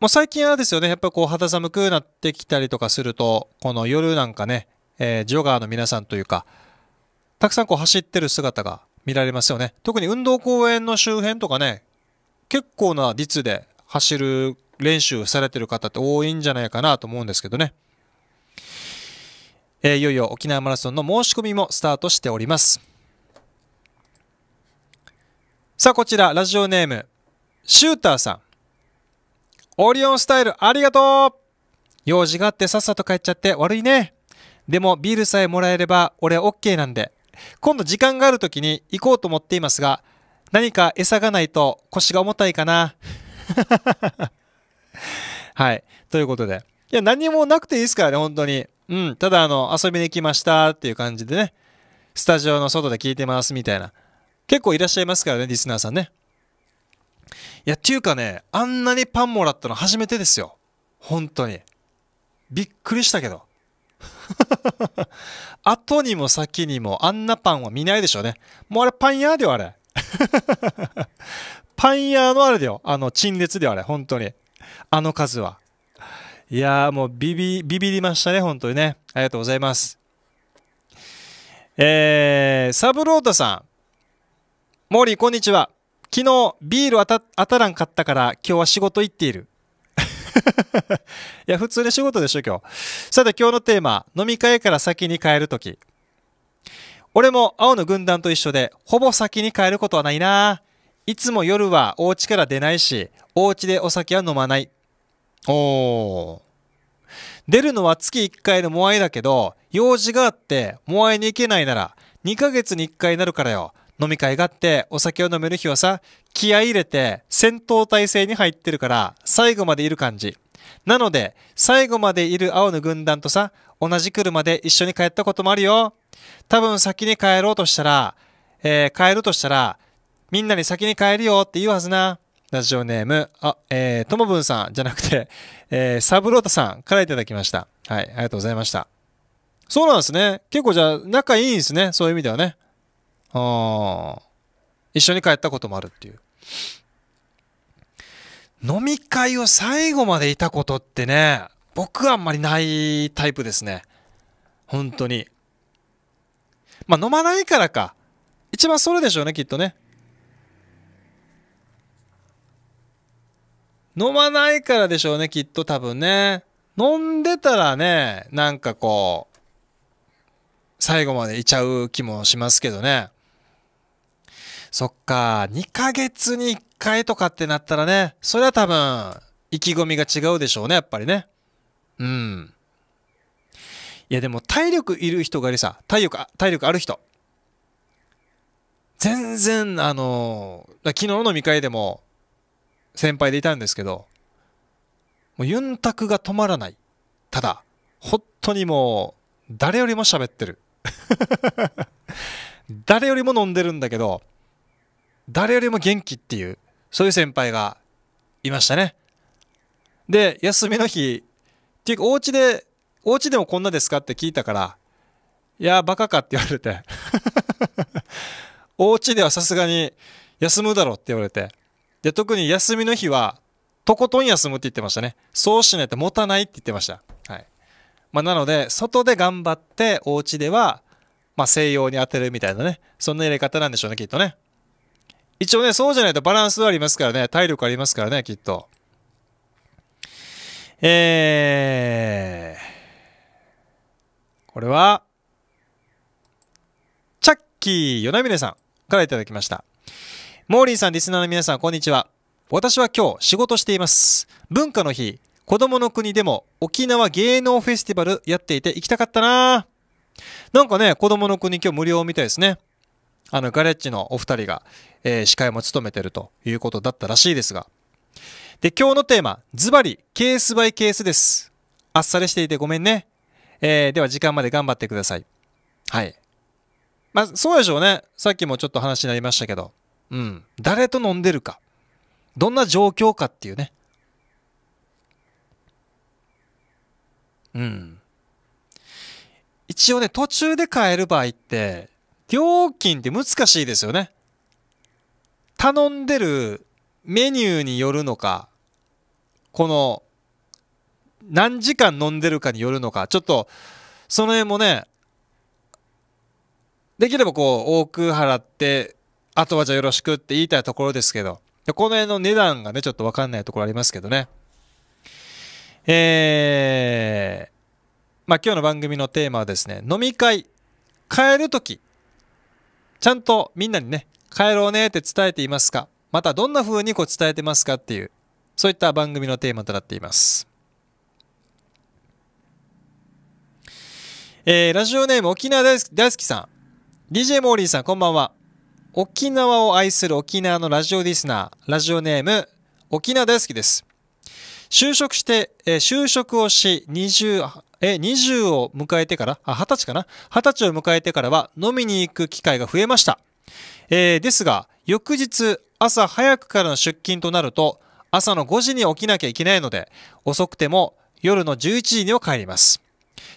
もう最近はですよね、やっぱりこう肌寒くなってきたりとかすると、この夜なんかね、えー、ジョガーの皆さんというか、たくさんこう走ってる姿が見られますよね。特に運動公園の周辺とかね、結構な率で走る練習されてる方って多いんじゃないかなと思うんですけどね。えー、いよいよ沖縄マラソンの申し込みもスタートしております。さあ、こちら、ラジオネーム、シューターさん。オリオンスタイル、ありがとう用事があってさっさと帰っちゃって悪いね。でも、ビールさえもらえれば、俺 OK なんで。今度時間がある時に行こうと思っていますが、何か餌がないと腰が重たいかな。はい。ということで。いや、何もなくていいですからね、本当に。うん。ただ、あの、遊びに来ましたっていう感じでね、スタジオの外で聞いてますみたいな。結構いらっしゃいますからね、リスナーさんね。いや、っていうかね、あんなにパンもらったの初めてですよ。本当に。びっくりしたけど。後にも先にもあんなパンは見ないでしょうね。もうあれパン屋だよ、あれ。パン屋のあれだよ。あの、陳列だよ、あれ。本当に。あの数は。いやーもうビビ、ビビりましたね、本当にね。ありがとうございます。えー、サブロータさん。モーリー、こんにちは。昨日、ビール当たらんかったから、今日は仕事行っている。いや、普通に仕事でしょ、今日。さて、今日のテーマ、飲み会から先に帰るとき。俺も青の軍団と一緒で、ほぼ先に帰ることはないな。いつも夜はお家から出ないし、お家でお酒は飲まない。おー。出るのは月1回のモアイだけど、用事があって、モアイに行けないなら、2ヶ月に1回になるからよ。飲み会があって、お酒を飲める日はさ、気合入れて戦闘態勢に入ってるから、最後までいる感じ。なので、最後までいる青の軍団とさ、同じ車で一緒に帰ったこともあるよ。多分先に帰ろうとしたら、えー、帰るとしたら、みんなに先に帰るよって言うはずな。ラジオネーム、あ、えー、ともぶんさんじゃなくて、えー、サブロータさんからいただきました。はい、ありがとうございました。そうなんですね。結構じゃあ、仲いいんですね。そういう意味ではね。ああ。一緒に帰ったこともあるっていう。飲み会を最後までいたことってね、僕はあんまりないタイプですね。本当に。まあ飲まないからか。一番それでしょうね、きっとね。飲まないからでしょうね、きっと多分ね。飲んでたらね、なんかこう、最後までいちゃう気もしますけどね。そっか、2ヶ月に1回とかってなったらね、それは多分、意気込みが違うでしょうね、やっぱりね。うん。いやでも体力いる人がいるさ、体力、体力ある人。全然、あの昨日の飲み会でも、先輩でいたんですけど、もうユンタクが止まらない。ただ、本当にもう、誰よりも喋ってる。誰よりも飲んでるんだけど、誰よりも元気っていうそういう先輩がいましたねで休みの日っていうかお家でお家でもこんなですかって聞いたからいやバカかって言われて お家ではさすがに休むだろって言われてで特に休みの日はとことん休むって言ってましたねそうしないと持たないって言ってましたはいまあ、なので外で頑張ってお家ではまあ、西洋に当てるみたいなねそんなやり方なんでしょうねきっとね一応ね、そうじゃないとバランスはありますからね、体力ありますからね、きっと。えー、これは、チャッキー与那峰さんからいただきました。モーリーさん、リスナーの皆さん、こんにちは。私は今日仕事しています。文化の日、子供の国でも沖縄芸能フェスティバルやっていて行きたかったななんかね、子供の国今日無料みたいですね。あのガレッジのお二人が、えー、司会も務めてるということだったらしいですがで今日のテーマズバリケースバイケースですあっさりしていてごめんね、えー、では時間まで頑張ってくださいはいまあそうでしょうねさっきもちょっと話になりましたけどうん誰と飲んでるかどんな状況かっていうねうん一応ね途中で帰る場合って料金って難しいですよね。頼んでるメニューによるのか、この、何時間飲んでるかによるのか、ちょっと、その辺もね、できればこう、多く払って、あとはじゃあよろしくって言いたいところですけど、この辺の値段がね、ちょっとわかんないところありますけどね。えー、まあ今日の番組のテーマはですね、飲み会、帰るとき、ちゃんとみんなにね、帰ろうねって伝えていますかまたどんな風にこう伝えてますかっていう、そういった番組のテーマとなっています。えー、ラジオネーム沖縄大好きさん。DJ モーリーさん、こんばんは。沖縄を愛する沖縄のラジオリスナー、ラジオネーム、沖縄大好きです。就職して、えー、就職をし、20、え20を迎えてから、あ、20歳かな ?20 歳を迎えてからは飲みに行く機会が増えました。えー、ですが、翌日朝早くからの出勤となると、朝の5時に起きなきゃいけないので、遅くても夜の11時には帰ります。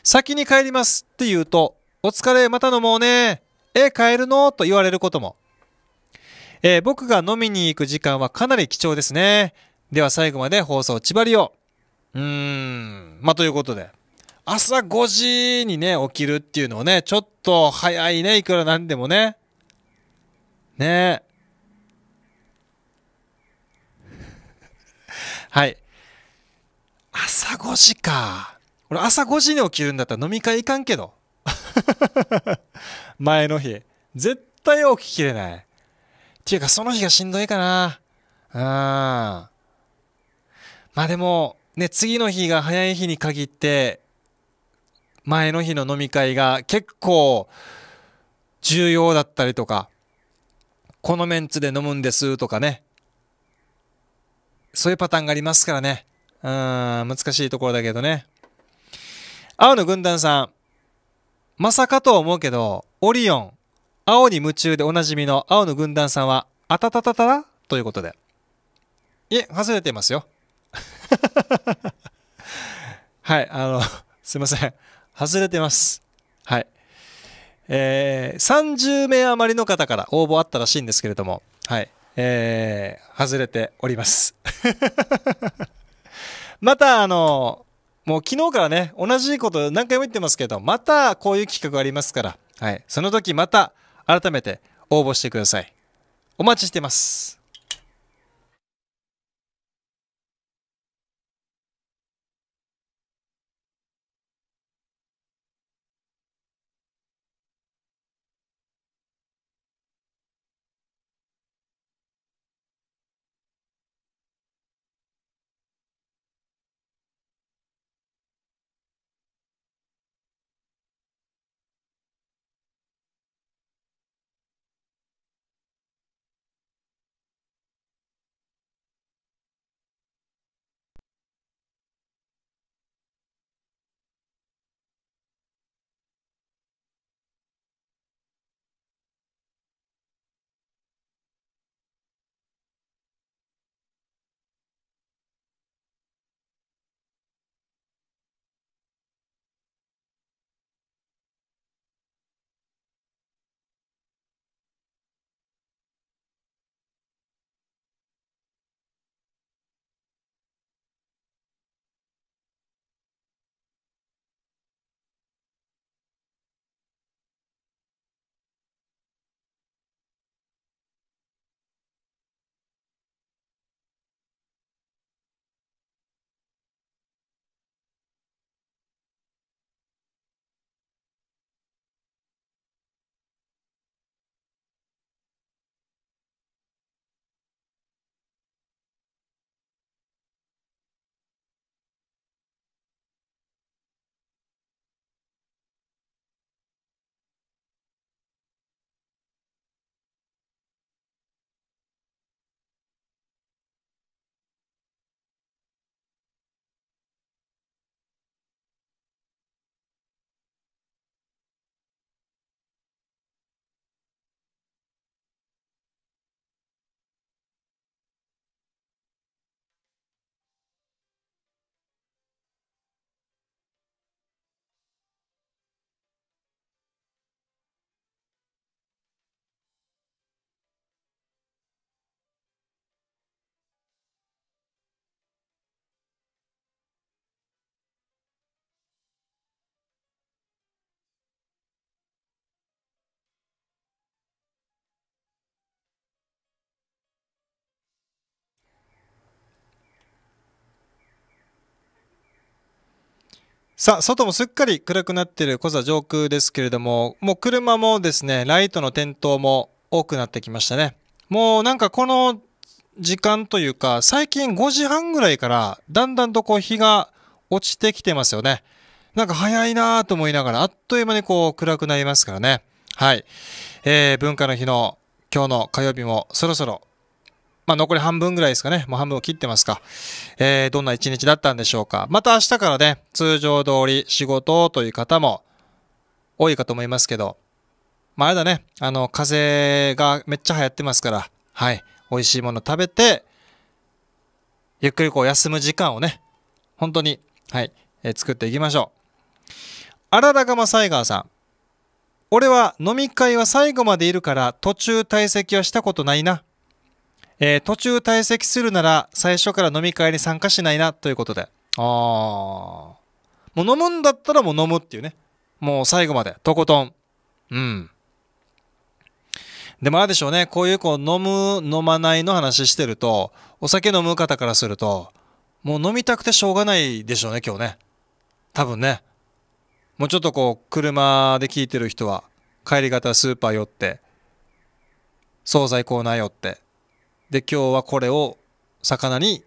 先に帰りますって言うと、お疲れ、また飲もうね。え、帰るのと言われることも。えー、僕が飲みに行く時間はかなり貴重ですね。では最後まで放送ちばりを。うーん。まあ、ということで。朝5時にね、起きるっていうのをね、ちょっと早いね、いくらなんでもね。ね はい。朝5時か。俺朝5時に起きるんだったら飲み会行かんけど。前の日。絶対起ききれない。っていうか、その日がしんどいかな。うん。まあでも、ね、次の日が早い日に限って、前の日の飲み会が結構重要だったりとか、このメンツで飲むんですとかね。そういうパターンがありますからね。うん、難しいところだけどね。青の軍団さん。まさかと思うけど、オリオン、青に夢中でおなじみの青の軍団さんは、あたたたたらということで。いえ、外れてますよ。はい、あの、すいません。外れてます。はい。えー、30名余りの方から応募あったらしいんですけれども、はい。えー、外れております。また、あの、もう昨日からね、同じこと何回も言ってますけど、またこういう企画ありますから、はい。その時また改めて応募してください。お待ちしてます。さあ、外もすっかり暗くなっている小座上空ですけれども、もう車もですね、ライトの点灯も多くなってきましたね。もうなんかこの時間というか、最近5時半ぐらいから、だんだんとこう日が落ちてきてますよね。なんか早いなぁと思いながら、あっという間にこう暗くなりますからね。はい。えー、文化の日の今日の火曜日もそろそろまあ、残り半分ぐらいですかね。もう半分を切ってますか。えー、どんな一日だったんでしょうか。また明日からね、通常通り仕事という方も多いかと思いますけど、まあ、あれだね、あの、風がめっちゃ流行ってますから、はい、美味しいもの食べて、ゆっくりこう休む時間をね、本当に、はい、えー、作っていきましょう。あららがまサイガーさん。俺は飲み会は最後までいるから途中退席はしたことないな。えー、途中退席するなら最初から飲み会に参加しないなということで。ああ。もう飲むんだったらもう飲むっていうね。もう最後まで、とことん。うん。でもあれでしょうね。こういうこう飲む、飲まないの話してると、お酒飲む方からすると、もう飲みたくてしょうがないでしょうね、今日ね。多分ね。もうちょっとこう、車で聞いてる人は、帰り方スーパー寄って、惣菜コーナー寄って、で今日はこれを魚に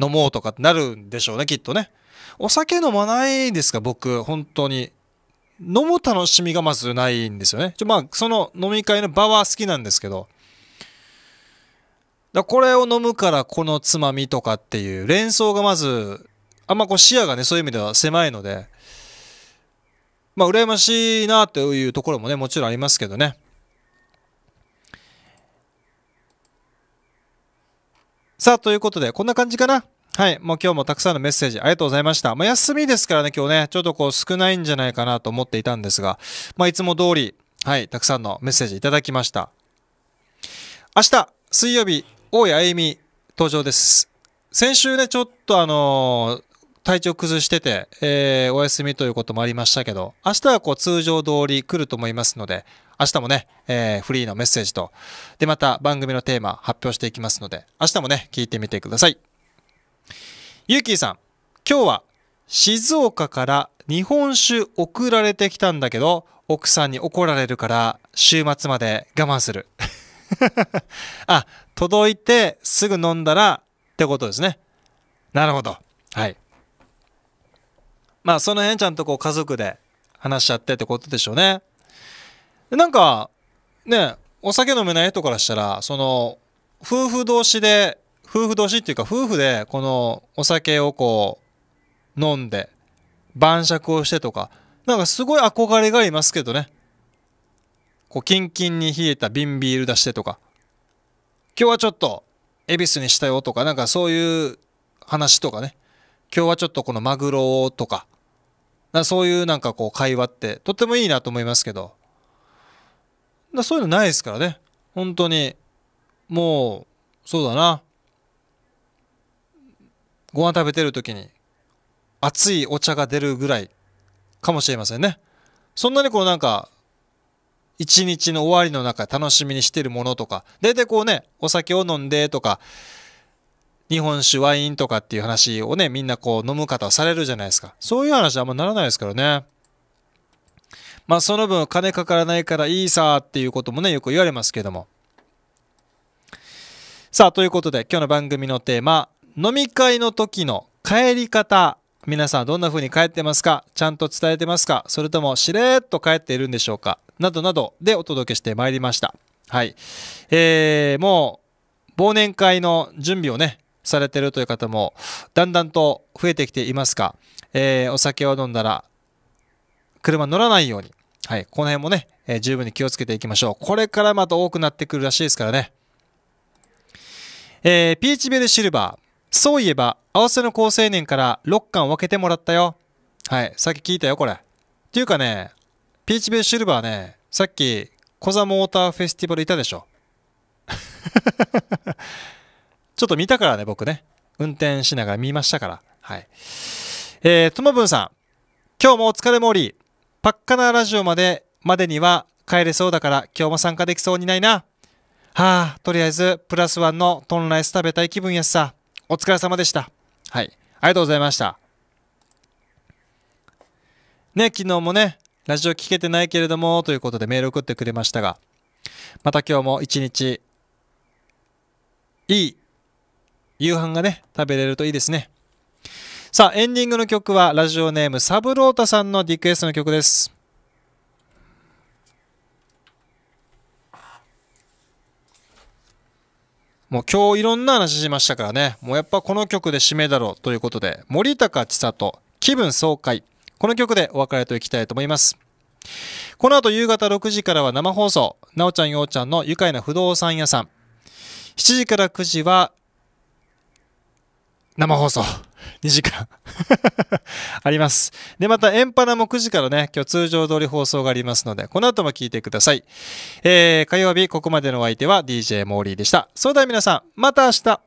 飲もうとかってなるんでしょうねきっとねお酒飲まないですか僕本当に飲む楽しみがまずないんですよねちょまあその飲み会の場は好きなんですけどだこれを飲むからこのつまみとかっていう連想がまずあんまこう視野がねそういう意味では狭いのでまあ羨ましいなというところもねもちろんありますけどねさあ、ということで、こんな感じかな。はい。もう今日もたくさんのメッセージありがとうございました。まあ、休みですからね、今日ね、ちょっとこう少ないんじゃないかなと思っていたんですが、まあ、いつも通り、はい、たくさんのメッセージいただきました。明日、水曜日、大谷あゆみ登場です。先週ね、ちょっとあのー、体調崩してて、えー、お休みということもありましたけど、明日はこう通常通り来ると思いますので、明日もね、えー、フリーのメッセージと、で、また番組のテーマ発表していきますので、明日もね、聞いてみてください。ゆうきーさん、今日は静岡から日本酒送られてきたんだけど、奥さんに怒られるから週末まで我慢する。あ、届いてすぐ飲んだらってことですね。なるほど。はい。まあその辺ちゃんとこう家族で話し合ってってことでしょうね。なんか、ね、お酒飲めない人からしたら、その、夫婦同士で、夫婦同士っていうか、夫婦で、この、お酒をこう、飲んで、晩酌をしてとか、なんかすごい憧れがありますけどね。こう、キンキンに冷えた瓶ビール出してとか、今日はちょっと、恵比寿にしたよとか、なんかそういう話とかね、今日はちょっとこのマグロをとか、かそういうなんかこう会話ってとってもいいなと思いますけど、だそういうのないですからね。本当に。もう、そうだな。ご飯食べてる時に、熱いお茶が出るぐらいかもしれませんね。そんなにこうなんか、一日の終わりの中楽しみにしてるものとか、大体こうね、お酒を飲んでとか、日本酒ワインとかっていう話をねみんなこう飲む方はされるじゃないですかそういう話はあんまならないですからねまあ、その分金かからないからいいさっていうこともね、よく言われますけども。さあ、ということで今日の番組のテーマ、飲み会の時の帰り方。皆さんどんな風に帰ってますかちゃんと伝えてますかそれともしれっと帰っているんでしょうかなどなどでお届けしてまいりました。はい。えー、もう忘年会の準備をね、されてるという方もだんだんと増えてきていますか、えー、お酒を飲んだら車乗らないように、はい、この辺もね、えー、十分に気をつけていきましょう。これからまた多くなってくるらしいですからね。えー、ピーチベルシルバー。そういえば、合わせの好青年から6巻分けてもらったよ。はい、さっき聞いたよ、これ。っていうかね、ピーチベルシルバーね、さっき、コザモーターフェスティバルいたでしょ。ちょっと見たからね、僕ね。運転しながら見ましたから。はい。えー、ともぶんさん。今日もお疲れモーリー。パッカナラジオまでまでには帰れそうだから今日も参加できそうにないな。はあ、とりあえずプラスワンのトンライス食べたい気分やしさ。お疲れ様でした。はい。ありがとうございました。ね、昨日もね、ラジオ聞けてないけれども、ということでメール送ってくれましたが、また今日も一日、いい夕飯がね、食べれるといいですね。さあ、エンディングの曲はラジオネームサブロータさんのリクエストの曲です。もう今日いろんな話しましたからね。もうやっぱこの曲で締めだろうということで、森高千里、気分爽快。この曲でお別れといきたいと思います。この後夕方6時からは生放送、なおちゃんようちゃんの愉快な不動産屋さん。7時から9時は生放送。2時間 あります。で、またエンパナも9時からね、今日通常通り放送がありますので、この後も聞いてください。えー、火曜日ここまでのお相手は DJ モーリーでした。それでは皆さん、また明日